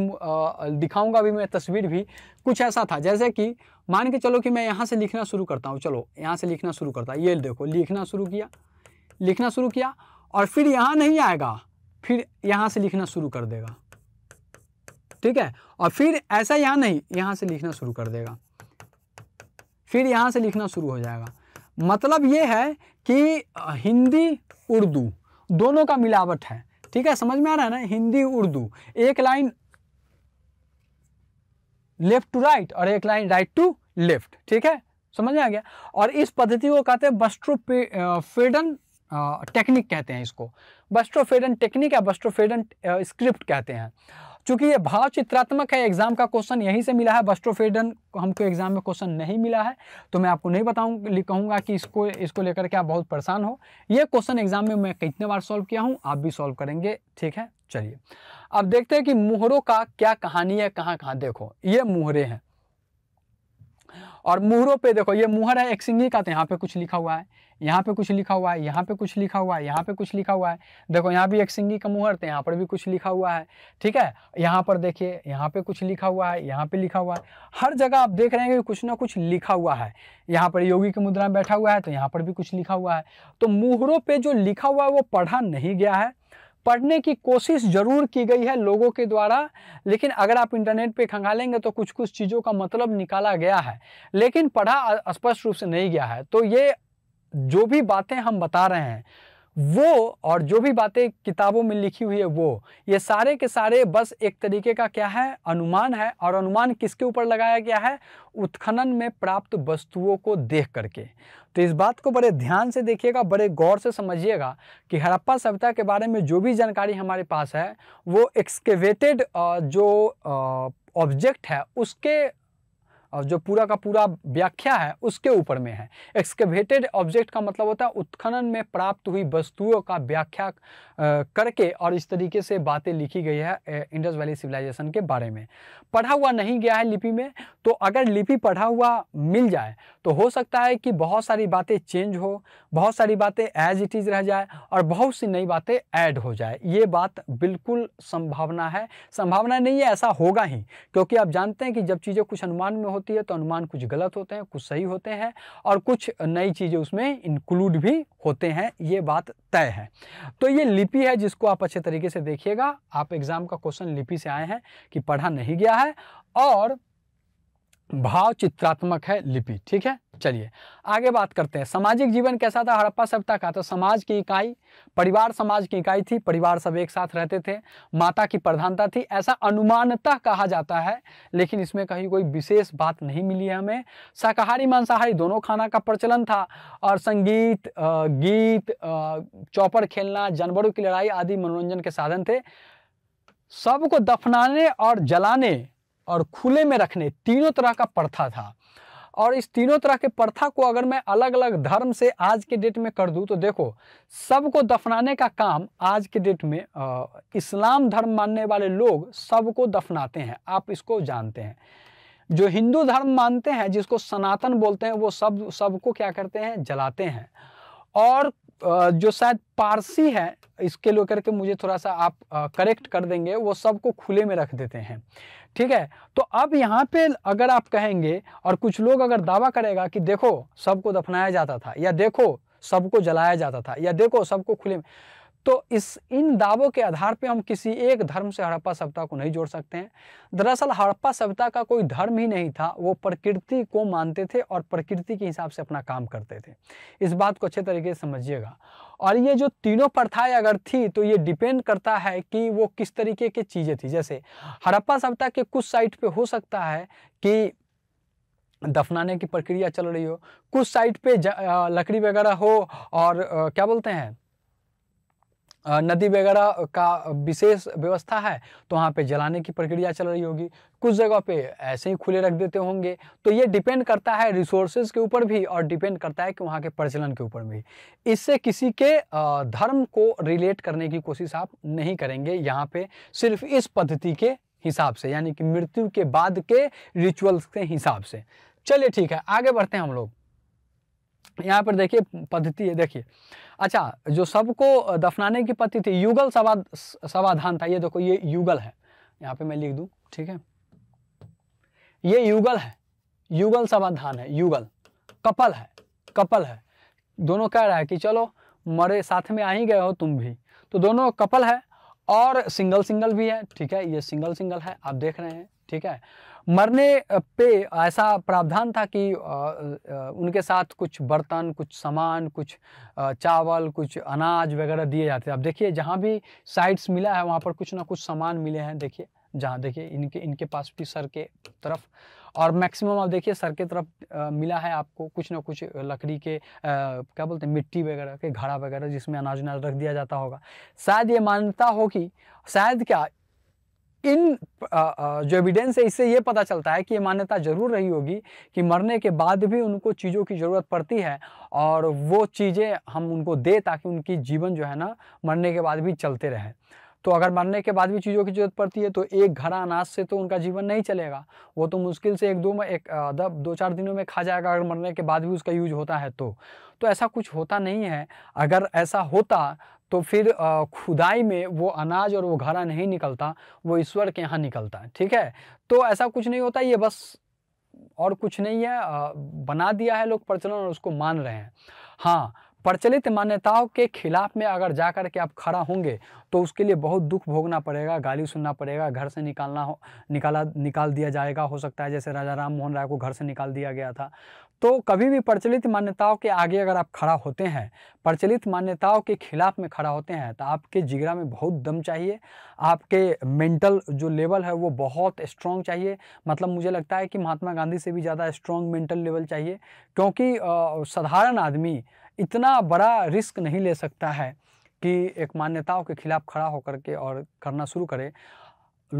दिखाऊंगा भी मैं तस्वीर भी कुछ ऐसा था जैसे कि मान के चलो कि मैं यहाँ से लिखना शुरू करता हूँ चलो यहाँ से लिखना शुरू करता ये देखो लिखना शुरू किया लिखना शुरू किया और फिर यहाँ नहीं आएगा फिर यहाँ से लिखना शुरू कर देगा ठीक है और फिर ऐसा यहां नहीं यहां से लिखना शुरू कर देगा फिर यहां से लिखना शुरू हो जाएगा मतलब यह है कि हिंदी उर्दू दोनों का मिलावट है ठीक है समझ में आ रहा है ना हिंदी उर्दू एक लाइन लेफ्ट टू राइट और एक लाइन राइट टू लेफ्ट ठीक है समझ में आ गया और इस पद्धति को कहते हैं बस्ट्रोफेडन टेक्निक कहते हैं इसको बस्ट्रोफेडन टेक्निक या बस्ट्रोफेडन स्क्रिप्ट कहते हैं चूंकि ये भाव चित्रात्मक है एग्जाम का क्वेश्चन यहीं से मिला है बस्ट्रोफेडन तो हमको एग्जाम में क्वेश्चन नहीं मिला है तो मैं आपको नहीं बताऊँ कहूँगा कि इसको इसको लेकर के आप बहुत परेशान हो ये क्वेश्चन एग्जाम में मैं कितने बार सॉल्व किया हूँ आप भी सॉल्व करेंगे ठीक है चलिए अब देखते हैं कि मुहरों का क्या कहानी है कहाँ कहाँ देखो ये मुहरे हैं और मुहरों पे देखो ये मुहर है एक सिंगी का तो यहाँ पे कुछ लिखा हुआ है यहाँ पे कुछ लिखा हुआ है यहाँ पे कुछ लिखा हुआ है यहाँ पे कुछ लिखा हुआ है देखो यहाँ भी एक सिंगी का मुहर तो यहाँ पर भी कुछ लिखा हुआ है ठीक है यहाँ पर देखिए यहाँ पे कुछ लिखा हुआ है यहाँ पे लिखा हुआ है हर जगह आप देख रहे हैं कि कुछ ना कुछ लिखा हुआ है यहाँ पर योगी की मुद्रा में बैठा हुआ है तो यहाँ पर भी कुछ लिखा हुआ है तो मुहरों पर जो लिखा हुआ है वो पढ़ा नहीं गया है पढ़ने की कोशिश जरूर की गई है लोगों के द्वारा लेकिन अगर आप इंटरनेट पे खंगालेंगे तो कुछ कुछ चीज़ों का मतलब निकाला गया है लेकिन पढ़ा स्पष्ट रूप से नहीं गया है तो ये जो भी बातें हम बता रहे हैं वो और जो भी बातें किताबों में लिखी हुई है वो ये सारे के सारे बस एक तरीके का क्या है अनुमान है और अनुमान किसके ऊपर लगाया गया है उत्खनन में प्राप्त वस्तुओं को देख करके तो इस बात को बड़े ध्यान से देखिएगा बड़े गौर से समझिएगा कि हड़प्पा सभ्यता के बारे में जो भी जानकारी हमारे पास है वो एक्सकेवेटेड जो ऑब्जेक्ट है उसके और जो पूरा का पूरा व्याख्या है उसके ऊपर में है एक्सकेवेटेड ऑब्जेक्ट का मतलब होता है उत्खनन में प्राप्त हुई वस्तुओं का व्याख्या करके और इस तरीके से बातें लिखी गई है इंडस वैली सिविलाइजेशन के बारे में पढ़ा हुआ नहीं गया है लिपि में तो अगर लिपि पढ़ा हुआ मिल जाए तो हो सकता है कि बहुत सारी बातें चेंज हो बहुत सारी बातें एज इट इज़ रह जाए और बहुत सी नई बातें ऐड हो जाए ये बात बिल्कुल संभावना है संभावना नहीं है ऐसा होगा ही क्योंकि आप जानते हैं कि जब चीज़ें कुछ अनुमान में हो होती है तो अनुमान कुछ गलत होते हैं कुछ सही होते हैं और कुछ नई चीज़ें उसमें इंक्लूड भी होते हैं ये बात तय है तो ये लिपि है जिसको आप अच्छे तरीके से देखिएगा आप एग्ज़ाम का क्वेश्चन लिपि से आए हैं कि पढ़ा नहीं गया है और भाव चित्रात्मक है लिपि ठीक है चलिए आगे बात करते हैं सामाजिक जीवन कैसा था हड़प्पा सभ्यता का तो समाज की इकाई परिवार समाज की इकाई थी परिवार सब एक साथ रहते थे माता की प्रधानता थी ऐसा अनुमानतः कहा जाता है लेकिन इसमें कहीं कोई विशेष बात नहीं मिली है हमें शाकाहारी मांसाहारी दोनों खाना का प्रचलन था और संगीत गीत चौपड़ खेलना जानवरों की लड़ाई आदि मनोरंजन के साधन थे सबको दफनाने और जलाने और खुले में रखने तीनों तरह का प्रथा था और इस तीनों तरह के प्रथा को अगर मैं अलग अलग धर्म से आज के डेट में कर दूं तो देखो सबको दफनाने का काम आज के डेट में आ, इस्लाम धर्म मानने वाले लोग सबको दफनाते हैं आप इसको जानते हैं जो हिंदू धर्म मानते हैं जिसको सनातन बोलते हैं वो सब सबको क्या करते हैं जलाते हैं और जो शायद पारसी है इसके लेकर के मुझे थोड़ा सा आप करेक्ट कर देंगे वो सबको खुले में रख देते हैं ठीक है तो अब यहाँ पे अगर आप कहेंगे और कुछ लोग अगर दावा करेगा कि देखो सबको दफनाया जाता था या देखो सबको जलाया जाता था या देखो सबको खुले में तो इस इन दावों के आधार पे हम किसी एक धर्म से हड़प्पा सभ्यता को नहीं जोड़ सकते हैं दरअसल हड़प्पा सभ्यता का कोई धर्म ही नहीं था वो प्रकृति को मानते थे और प्रकृति के हिसाब से अपना काम करते थे इस बात को अच्छे तरीके से समझिएगा और ये जो तीनों प्रथाएं अगर थी तो ये डिपेंड करता है कि वो किस तरीके की चीज़ें थी जैसे हड़प्पा सभ्यता के कुछ साइट पर हो सकता है कि दफनाने की प्रक्रिया चल रही हो कुछ साइट पे लकड़ी वगैरह हो और क्या बोलते हैं नदी वगैरह का विशेष व्यवस्था है तो वहाँ पे जलाने की प्रक्रिया चल रही होगी कुछ जगह पे ऐसे ही खुले रख देते होंगे तो ये डिपेंड करता है रिसोर्सेज के ऊपर भी और डिपेंड करता है कि वहाँ के प्रचलन के ऊपर भी इससे किसी के धर्म को रिलेट करने की कोशिश आप नहीं करेंगे यहाँ पे सिर्फ इस पद्धति के हिसाब से यानी कि मृत्यु के बाद के रिचुअल्स के हिसाब से चलिए ठीक है आगे बढ़ते हैं हम लोग यहाँ पर देखिए पद्धति है देखिए अच्छा जो सबको दफनाने की पद्धति थी युगल सवा समाधान था ये देखो ये युगल है यहाँ पे मैं लिख दूँ ठीक है ये युगल है युगल समाधान है युगल कपल है कपल है दोनों कह रहा है कि चलो मरे साथ में आ ही गए हो तुम भी तो दोनों कपल है और सिंगल सिंगल भी है ठीक है ये सिंगल सिंगल है आप देख रहे हैं ठीक है मरने पे ऐसा प्रावधान था कि उनके साथ कुछ बर्तन कुछ सामान कुछ चावल कुछ अनाज वगैरह दिए जाते अब देखिए जहाँ भी साइट्स मिला है वहाँ पर कुछ ना कुछ सामान मिले हैं देखिए जहाँ देखिए इनके इनके पास भी सर के तरफ और मैक्सिमम आप देखिए सर के तरफ मिला है आपको कुछ ना कुछ लकड़ी के आ, क्या बोलते हैं मिट्टी वगैरह के घड़ा वगैरह जिसमें अनाज उनाज रख दिया जाता होगा शायद ये मान्यता हो कि शायद क्या इन जो एविडेंस है इससे ये पता चलता है कि ये मान्यता जरूर रही होगी कि मरने के बाद भी उनको चीज़ों की ज़रूरत पड़ती है और वो चीज़ें हम उनको दे ताकि उनकी जीवन जो है ना मरने के बाद भी चलते रहे तो अगर मरने के बाद भी चीज़ों की ज़रूरत पड़ती है तो एक घर अनाज से तो उनका जीवन नहीं चलेगा वो तो मुश्किल से एक दो में एक दब दो चार दिनों में खा जाएगा अगर मरने के बाद भी उसका यूज होता है तो तो ऐसा कुछ होता नहीं है अगर ऐसा होता तो फिर खुदाई में वो अनाज और वो घड़ा नहीं निकलता वो ईश्वर के यहाँ निकलता है ठीक है तो ऐसा कुछ नहीं होता ये बस और कुछ नहीं है बना दिया है लोग प्रचलन और उसको मान रहे हैं हाँ प्रचलित मान्यताओं के खिलाफ में अगर जा कर के आप खड़ा होंगे तो उसके लिए बहुत दुख भोगना पड़ेगा गाली सुनना पड़ेगा घर से निकालना हो निकाला निकाल दिया जाएगा हो सकता है जैसे राजा राम मोहन राय को घर से निकाल दिया गया था तो कभी भी प्रचलित मान्यताओं के आगे अगर आप खड़ा होते हैं प्रचलित मान्यताओं के खिलाफ में खड़ा होते हैं तो आपके जिगरा में बहुत दम चाहिए आपके मेंटल जो लेवल है वो बहुत स्ट्रॉन्ग चाहिए मतलब मुझे लगता है कि महात्मा गांधी से भी ज़्यादा स्ट्रांग मेंटल लेवल चाहिए क्योंकि साधारण आदमी इतना बड़ा रिस्क नहीं ले सकता है कि एक मान्यताओं के खिलाफ खड़ा होकर के और करना शुरू करे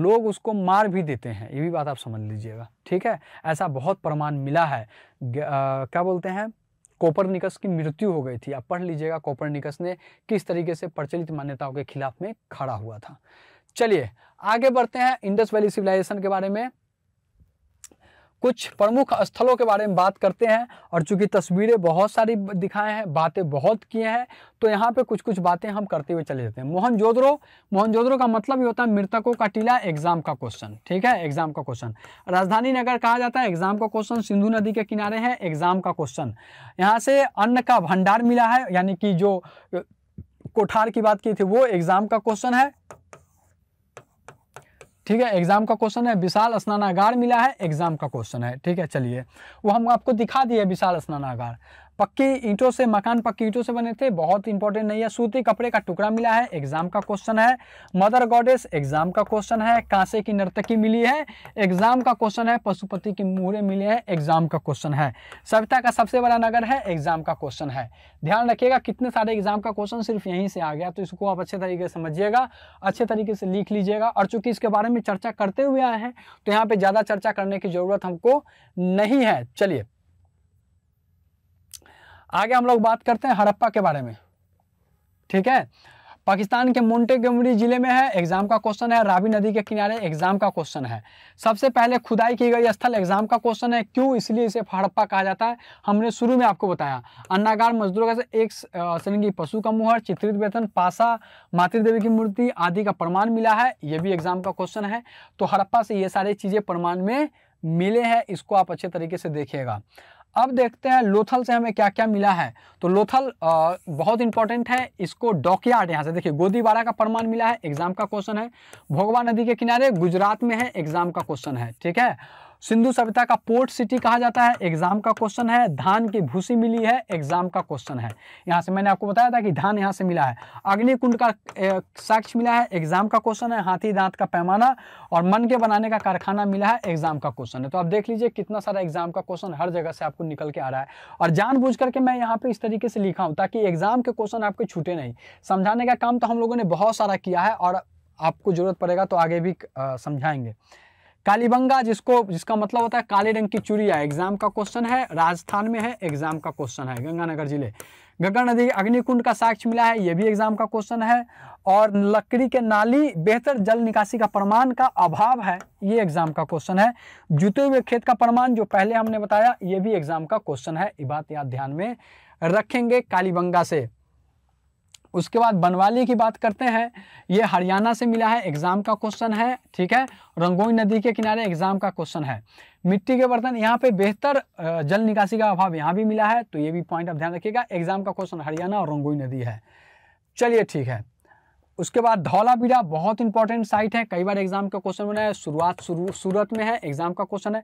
लोग उसको मार भी देते हैं ये भी बात आप समझ लीजिएगा ठीक है ऐसा बहुत प्रमाण मिला है आ, क्या बोलते हैं कोपरनिकस की मृत्यु हो गई थी आप पढ़ लीजिएगा कोपरनिकस ने किस तरीके से प्रचलित मान्यताओं के खिलाफ में खड़ा हुआ था चलिए आगे बढ़ते हैं इंडस वैली सिविलाइजेशन के बारे में कुछ प्रमुख स्थलों के बारे में बात करते हैं और चूंकि तस्वीरें बहुत सारी दिखाए हैं बातें बहुत किए हैं तो यहाँ पे कुछ कुछ बातें हम करते हुए चले जाते हैं मोहन जोदरो मोहन का मतलब ये होता है मृतकों का टीला एग्जाम का क्वेश्चन ठीक है एग्जाम का क्वेश्चन राजधानी नगर कहा जाता है एग्जाम का क्वेश्चन सिंधु नदी के किनारे है एग्जाम का क्वेश्चन यहाँ से अन्न का भंडार मिला है यानी कि जो कोठार की बात की थी वो एग्जाम का क्वेश्चन है ठीक है एग्जाम का क्वेश्चन है विशाल स्नानागार मिला है एग्जाम का क्वेश्चन है ठीक है चलिए वो हम आपको दिखा दिए विशाल स्नानागार पक्की ईंटों से मकान पक्की ईंटों से बने थे बहुत इंपॉर्टेंट नहीं है सूती कपड़े का टुकड़ा मिला है एग्जाम का क्वेश्चन है मदर गॉडेस एग्जाम का क्वेश्चन है कांसे की नर्तकी मिली है एग्जाम का क्वेश्चन है पशुपति की मुहरे मिले हैं एग्जाम का क्वेश्चन है सभ्यता का सबसे बड़ा नगर है एग्जाम का क्वेश्चन है ध्यान रखिएगा कितने सारे एग्जाम का क्वेश्चन सिर्फ यहीं से आ गया तो इसको आप अच्छे तरीके से समझिएगा अच्छे तरीके से लिख लीजिएगा और चूंकि इसके बारे में चर्चा करते हुए आए हैं तो यहाँ पर ज़्यादा चर्चा करने की ज़रूरत हमको नहीं है चलिए आगे हम लोग बात करते हैं हड़प्पा के बारे में ठीक है पाकिस्तान के मोन्टेगमरी जिले में है एग्जाम का क्वेश्चन है रावी नदी के किनारे एग्जाम का क्वेश्चन है सबसे पहले खुदाई की गई स्थल एग्जाम का क्वेश्चन है क्यों इसलिए इसे हड़प्पा कहा जाता है हमने शुरू में आपको बताया अन्नागार मजदूरों का एक श्रृंगी पशु का मुहर चित्रित वेतन पासा मातृदेवी की मूर्ति आदि का प्रमाण मिला है ये भी एग्जाम का क्वेश्चन है तो हड़प्पा से ये सारी चीज़ें प्रमाण में मिले हैं इसको आप अच्छे तरीके से देखिएगा अब देखते हैं लोथल से हमें क्या क्या मिला है तो लोथल आ, बहुत इंपॉर्टेंट है इसको डॉकयार्ड यहाँ से देखिए गोदीवाड़ा का प्रमाण मिला है एग्जाम का क्वेश्चन है भोगवा नदी के किनारे गुजरात में है एग्जाम का क्वेश्चन है ठीक है सिंधु सभ्यता का पोर्ट सिटी कहा जाता है एग्जाम का क्वेश्चन है धान की भूसी मिली है एग्जाम का क्वेश्चन है यहाँ से मैंने आपको बताया था कि धान यहाँ से मिला है अग्निकुंड का साक्ष्य मिला है एग्जाम का क्वेश्चन है हाथी दांत का पैमाना और मन के बनाने का कारखाना मिला है एग्जाम का क्वेश्चन है तो आप देख लीजिए कितना सारा एग्जाम का क्वेश्चन हर जगह से आपको निकल के आ रहा है और जान करके मैं यहाँ पे इस तरीके से लिखा हूँ ताकि एग्जाम के क्वेश्चन आपके छूटे नहीं समझाने का काम तो हम लोगों ने बहुत सारा किया है और आपको जरूरत पड़ेगा तो आगे भी समझाएंगे कालीबंगा जिसको जिसका मतलब होता है काले रंग की चुड़िया एग्जाम का क्वेश्चन है राजस्थान में है एग्जाम का क्वेश्चन है गंगानगर जिले गंगा नदी अग्निकुंड का साक्ष्य मिला है ये भी एग्जाम का क्वेश्चन है और लकड़ी के नाली बेहतर जल निकासी का प्रमाण का अभाव है ये एग्जाम का क्वेश्चन है जुते हुए खेत का प्रमाण जो पहले हमने बताया ये भी एग्जाम का क्वेश्चन है ये बात याद ध्यान में रखेंगे कालीबंगा से उसके बाद बनवाली की बात करते हैं ये हरियाणा से मिला है एग्ज़ाम का क्वेश्चन है ठीक है रंगोई नदी के किनारे एग्ज़ाम का क्वेश्चन है मिट्टी के बर्तन यहाँ पे बेहतर जल निकासी का अभाव यहाँ भी मिला है तो ये भी पॉइंट आप ध्यान रखिएगा एग्ज़ाम का क्वेश्चन हरियाणा और रंगोई नदी है चलिए ठीक है उसके बाद धौला बीडा बहुत इंपॉर्टेंट साइट है कई बार एग्जाम का क्वेश्चन बना है शुरुआत शुरू सूरत में है एग्जाम का क्वेश्चन है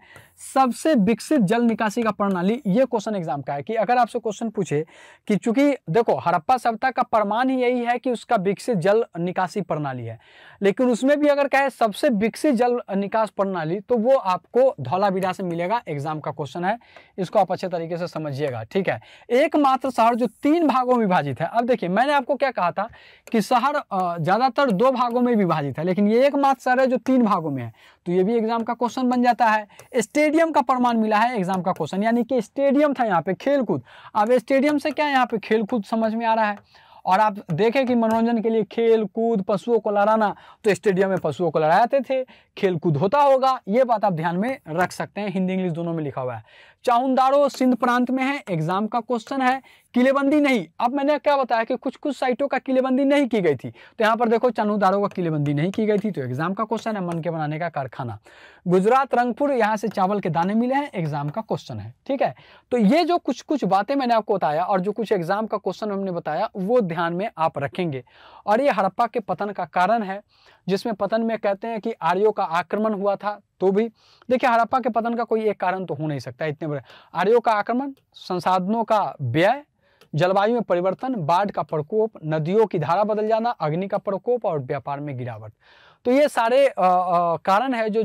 सबसे विकसित जल निकासी का प्रणाली ये क्वेश्चन एग्जाम का है कि अगर आपसे क्वेश्चन पूछे कि चूंकि देखो हड़प्पा सभ्यता का प्रमाण ही यही है कि उसका विकसित जल निकासी प्रणाली है लेकिन उसमें भी अगर कहे सबसे विकसित जल निकास प्रणाली तो वो आपको धौला बीडा से मिलेगा एग्जाम का क्वेश्चन है इसको आप अच्छे तरीके से समझिएगा ठीक है एकमात्र शहर जो तीन भागों में विभाजित है अब देखिए मैंने आपको क्या कहा था कि शहर ज़्यादातर दो भागों में विभाजित है लेकिन ये एकमात्र शहर है जो तीन भागों में है तो ये भी एग्जाम का क्वेश्चन बन जाता है स्टेडियम का प्रमाण मिला है एग्जाम का क्वेश्चन यानी कि स्टेडियम था यहाँ पे खेलकूद अब स्टेडियम से क्या यहाँ पे खेलकूद समझ में आ रहा है और आप देखें कि मनोरंजन के लिए खेल कूद पशुओं को लड़ाना तो स्टेडियम में पशुओं को लड़ाते थे खेल कूद होता होगा ये बात आप ध्यान में रख सकते हैं हिंदी इंग्लिश दोनों में लिखा हुआ है चाहुनदारो सिंध प्रांत में है एग्जाम का क्वेश्चन है किलेबंदी नहीं अब मैंने क्या बताया कि कुछ कुछ साइटों का किलेबंदी नहीं की गई थी तो यहाँ पर देखो चानुदारों का किलेबंदी नहीं की गई थी तो एग्जाम का क्वेश्चन है मन के बनाने का कारखाना गुजरात रंगपुर यहाँ से चावल के दाने मिले हैं एग्जाम का क्वेश्चन है ठीक है तो ये जो कुछ कुछ बातें मैंने आपको बताया और जो कुछ एग्जाम का क्वेश्चन हमने बताया वो ध्यान में आप रखेंगे और ये हड़प्पा के पतन का कारण है जिसमें पतन में कहते हैं कि आर्यो का आक्रमण हुआ था तो भी देखिए हड़प्पा के पतन का कोई एक कारण तो हो नहीं सकता इतने बड़े आर्यो का आक्रमण संसाधनों का व्यय जलवायु में परिवर्तन बाढ़ का प्रकोप नदियों की धारा बदल जाना अग्नि का प्रकोप और व्यापार में गिरावट तो ये सारे आ, आ, कारण है जो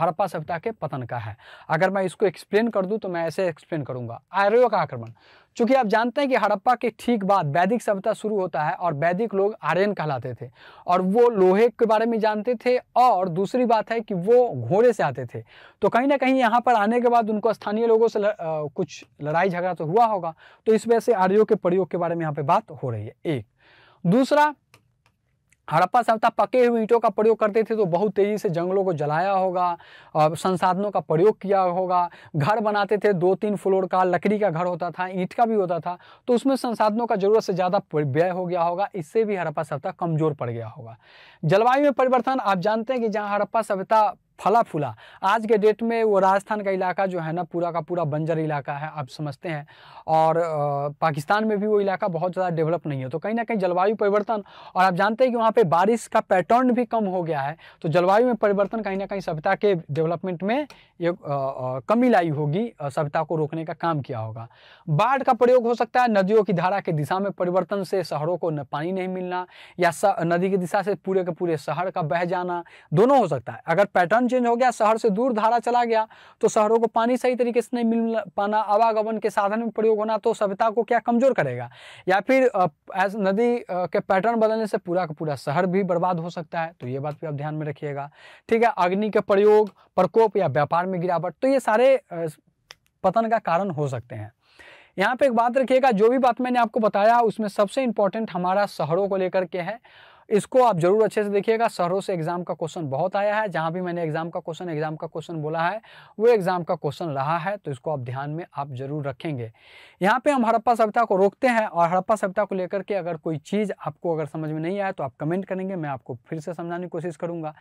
हड़प्पा सभ्यता के पतन का है अगर मैं इसको एक्सप्लेन कर दूं तो मैं ऐसे एक्सप्लेन करूंगा आर्यो का आक्रमण चूंकि आप जानते हैं कि हड़प्पा के ठीक बाद वैदिक सभ्यता शुरू होता है और वैदिक लोग आर्यन कहलाते थे और वो लोहे के बारे में जानते थे और दूसरी बात है कि वो घोड़े से आते थे तो कहीं ना कहीं यहाँ पर आने के बाद उनको स्थानीय लोगों से ल, आ, कुछ लड़ाई झगड़ा तो हुआ होगा तो इस वजह से आर्यो के प्रयोग के बारे में यहाँ पर बात हो रही है एक दूसरा हड़प्पा सभ्यता पके हुए ईंटों का प्रयोग करते थे तो बहुत तेज़ी से जंगलों को जलाया होगा और संसाधनों का प्रयोग किया होगा घर बनाते थे दो तीन फ्लोर का लकड़ी का घर होता था ईंट का भी होता था तो उसमें संसाधनों का ज़रूरत से ज़्यादा व्यय हो गया होगा इससे भी हड़प्पा सभ्यता कमज़ोर पड़ गया होगा जलवायु में परिवर्तन आप जानते हैं कि जहाँ हड़प्पा सभ्यता फला फूला आज के डेट में वो राजस्थान का इलाका जो है ना पूरा का पूरा बंजर इलाका है आप समझते हैं और पाकिस्तान में भी वो इलाका बहुत ज़्यादा डेवलप नहीं है तो कहीं ना कहीं जलवायु परिवर्तन और आप जानते हैं कि वहाँ पर बारिश का पैटर्न भी कम हो गया है तो जलवायु में परिवर्तन कहीं ना कहीं सभ्यता के डेवलपमेंट में ये कमी लाई होगी सभ्यता को रोकने का काम किया होगा बाढ़ का प्रयोग हो सकता है नदियों की धारा के दिशा में परिवर्तन से शहरों को न पानी नहीं मिलना या नदी की दिशा से पूरे के पूरे शहर का बह जाना दोनों हो सकता है अगर पैटर्न चेंज हो गया शहर से दूर धारा चला गया तो शहरों को पानी सही तरीके से नहीं मिल पाना आवागमन के साधन में प्रयोग होना तो सभ्यता को क्या कमजोर करेगा या फिर एज नदी के पैटर्न बदलने से पूरा का पूरा शहर भी बर्बाद हो सकता है तो ये बात भी आप ध्यान में रखिएगा ठीक है अग्नि के प्रयोग प्रकोप या व्यापार में गिरावट तो ये सारे पतन का कारण हो सकते हैं यहाँ पे एक बात रखिएगा जो भी बात मैंने आपको बताया उसमें सबसे इंपॉर्टेंट हमारा शहरों को लेकर के है इसको आप जरूर अच्छे से देखिएगा शहरों से एग्जाम का क्वेश्चन बहुत आया है जहाँ भी मैंने एग्जाम का क्वेश्चन एग्जाम का क्वेश्चन बोला है वो एग्जाम का क्वेश्चन रहा है तो इसको आप ध्यान में आप जरूर रखेंगे यहाँ पे हम हड़प्पा सभ्यता को रोकते हैं और हड़प्पा सभ्यता को लेकर के अगर कोई चीज़ आपको अगर समझ में नहीं आया तो आप कमेंट करेंगे मैं आपको फिर से समझाने की कोशिश करूँगा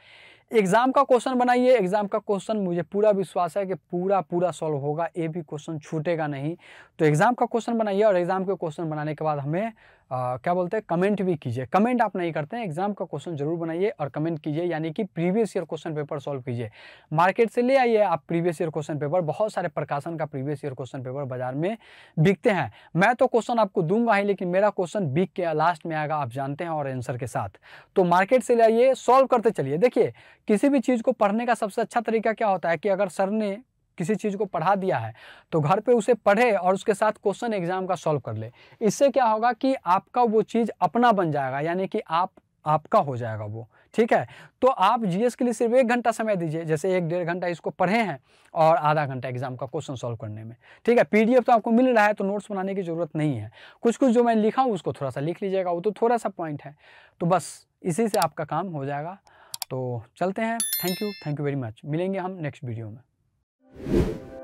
एग्जाम का क्वेश्चन बनाइए एग्जाम का क्वेश्चन मुझे पूरा विश्वास है कि पूरा पूरा सॉल्व होगा ये भी क्वेश्चन छूटेगा नहीं तो एग्जाम का क्वेश्चन बनाइए और एग्जाम के क्वेश्चन बनाने के बाद हमें आ, क्या बोलते हैं कमेंट भी कीजिए कमेंट आप नहीं करते हैं एग्जाम का क्वेश्चन जरूर बनाइए और कमेंट कीजिए यानी कि previous year question paper solve कीजिए मार्केट से ले आइए आप प्रीवियस ईयर क्वेश्चन पेपर बहुत सारे प्रकाशन का प्रीवियस ईयर क्वेश्चन पेपर बाजार में बिकते हैं मैं तो क्वेश्चन आपको दूंगा ही लेकिन मेरा क्वेश्चन बिक के लास्ट में आएगा आप जानते हैं और आंसर के साथ तो मार्केट से ले आइए सॉल्व करते चलिए देखिए किसी भी चीज़ को पढ़ने का सबसे अच्छा तरीका क्या होता है कि अगर सर ने किसी चीज़ को पढ़ा दिया है तो घर पे उसे पढ़े और उसके साथ क्वेश्चन एग्जाम का सॉल्व कर ले इससे क्या होगा कि आपका वो चीज़ अपना बन जाएगा यानी कि आप आपका हो जाएगा वो ठीक है तो आप जीएस के लिए सिर्फ एक घंटा समय दीजिए जैसे एक डेढ़ घंटा इसको पढ़े हैं और आधा घंटा एग्जाम का क्वेश्चन सॉल्व करने में ठीक है पीडीएफ तो आपको मिल रहा है तो नोट्स बनाने की ज़रूरत नहीं है कुछ कुछ जो मैं लिखा हूँ उसको थोड़ा सा लिख लीजिएगा वो तो थोड़ा सा पॉइंट है तो बस इसी से आपका काम हो जाएगा तो चलते हैं thank you thank you very much मिलेंगे हम नेक्स्ट वीडियो में you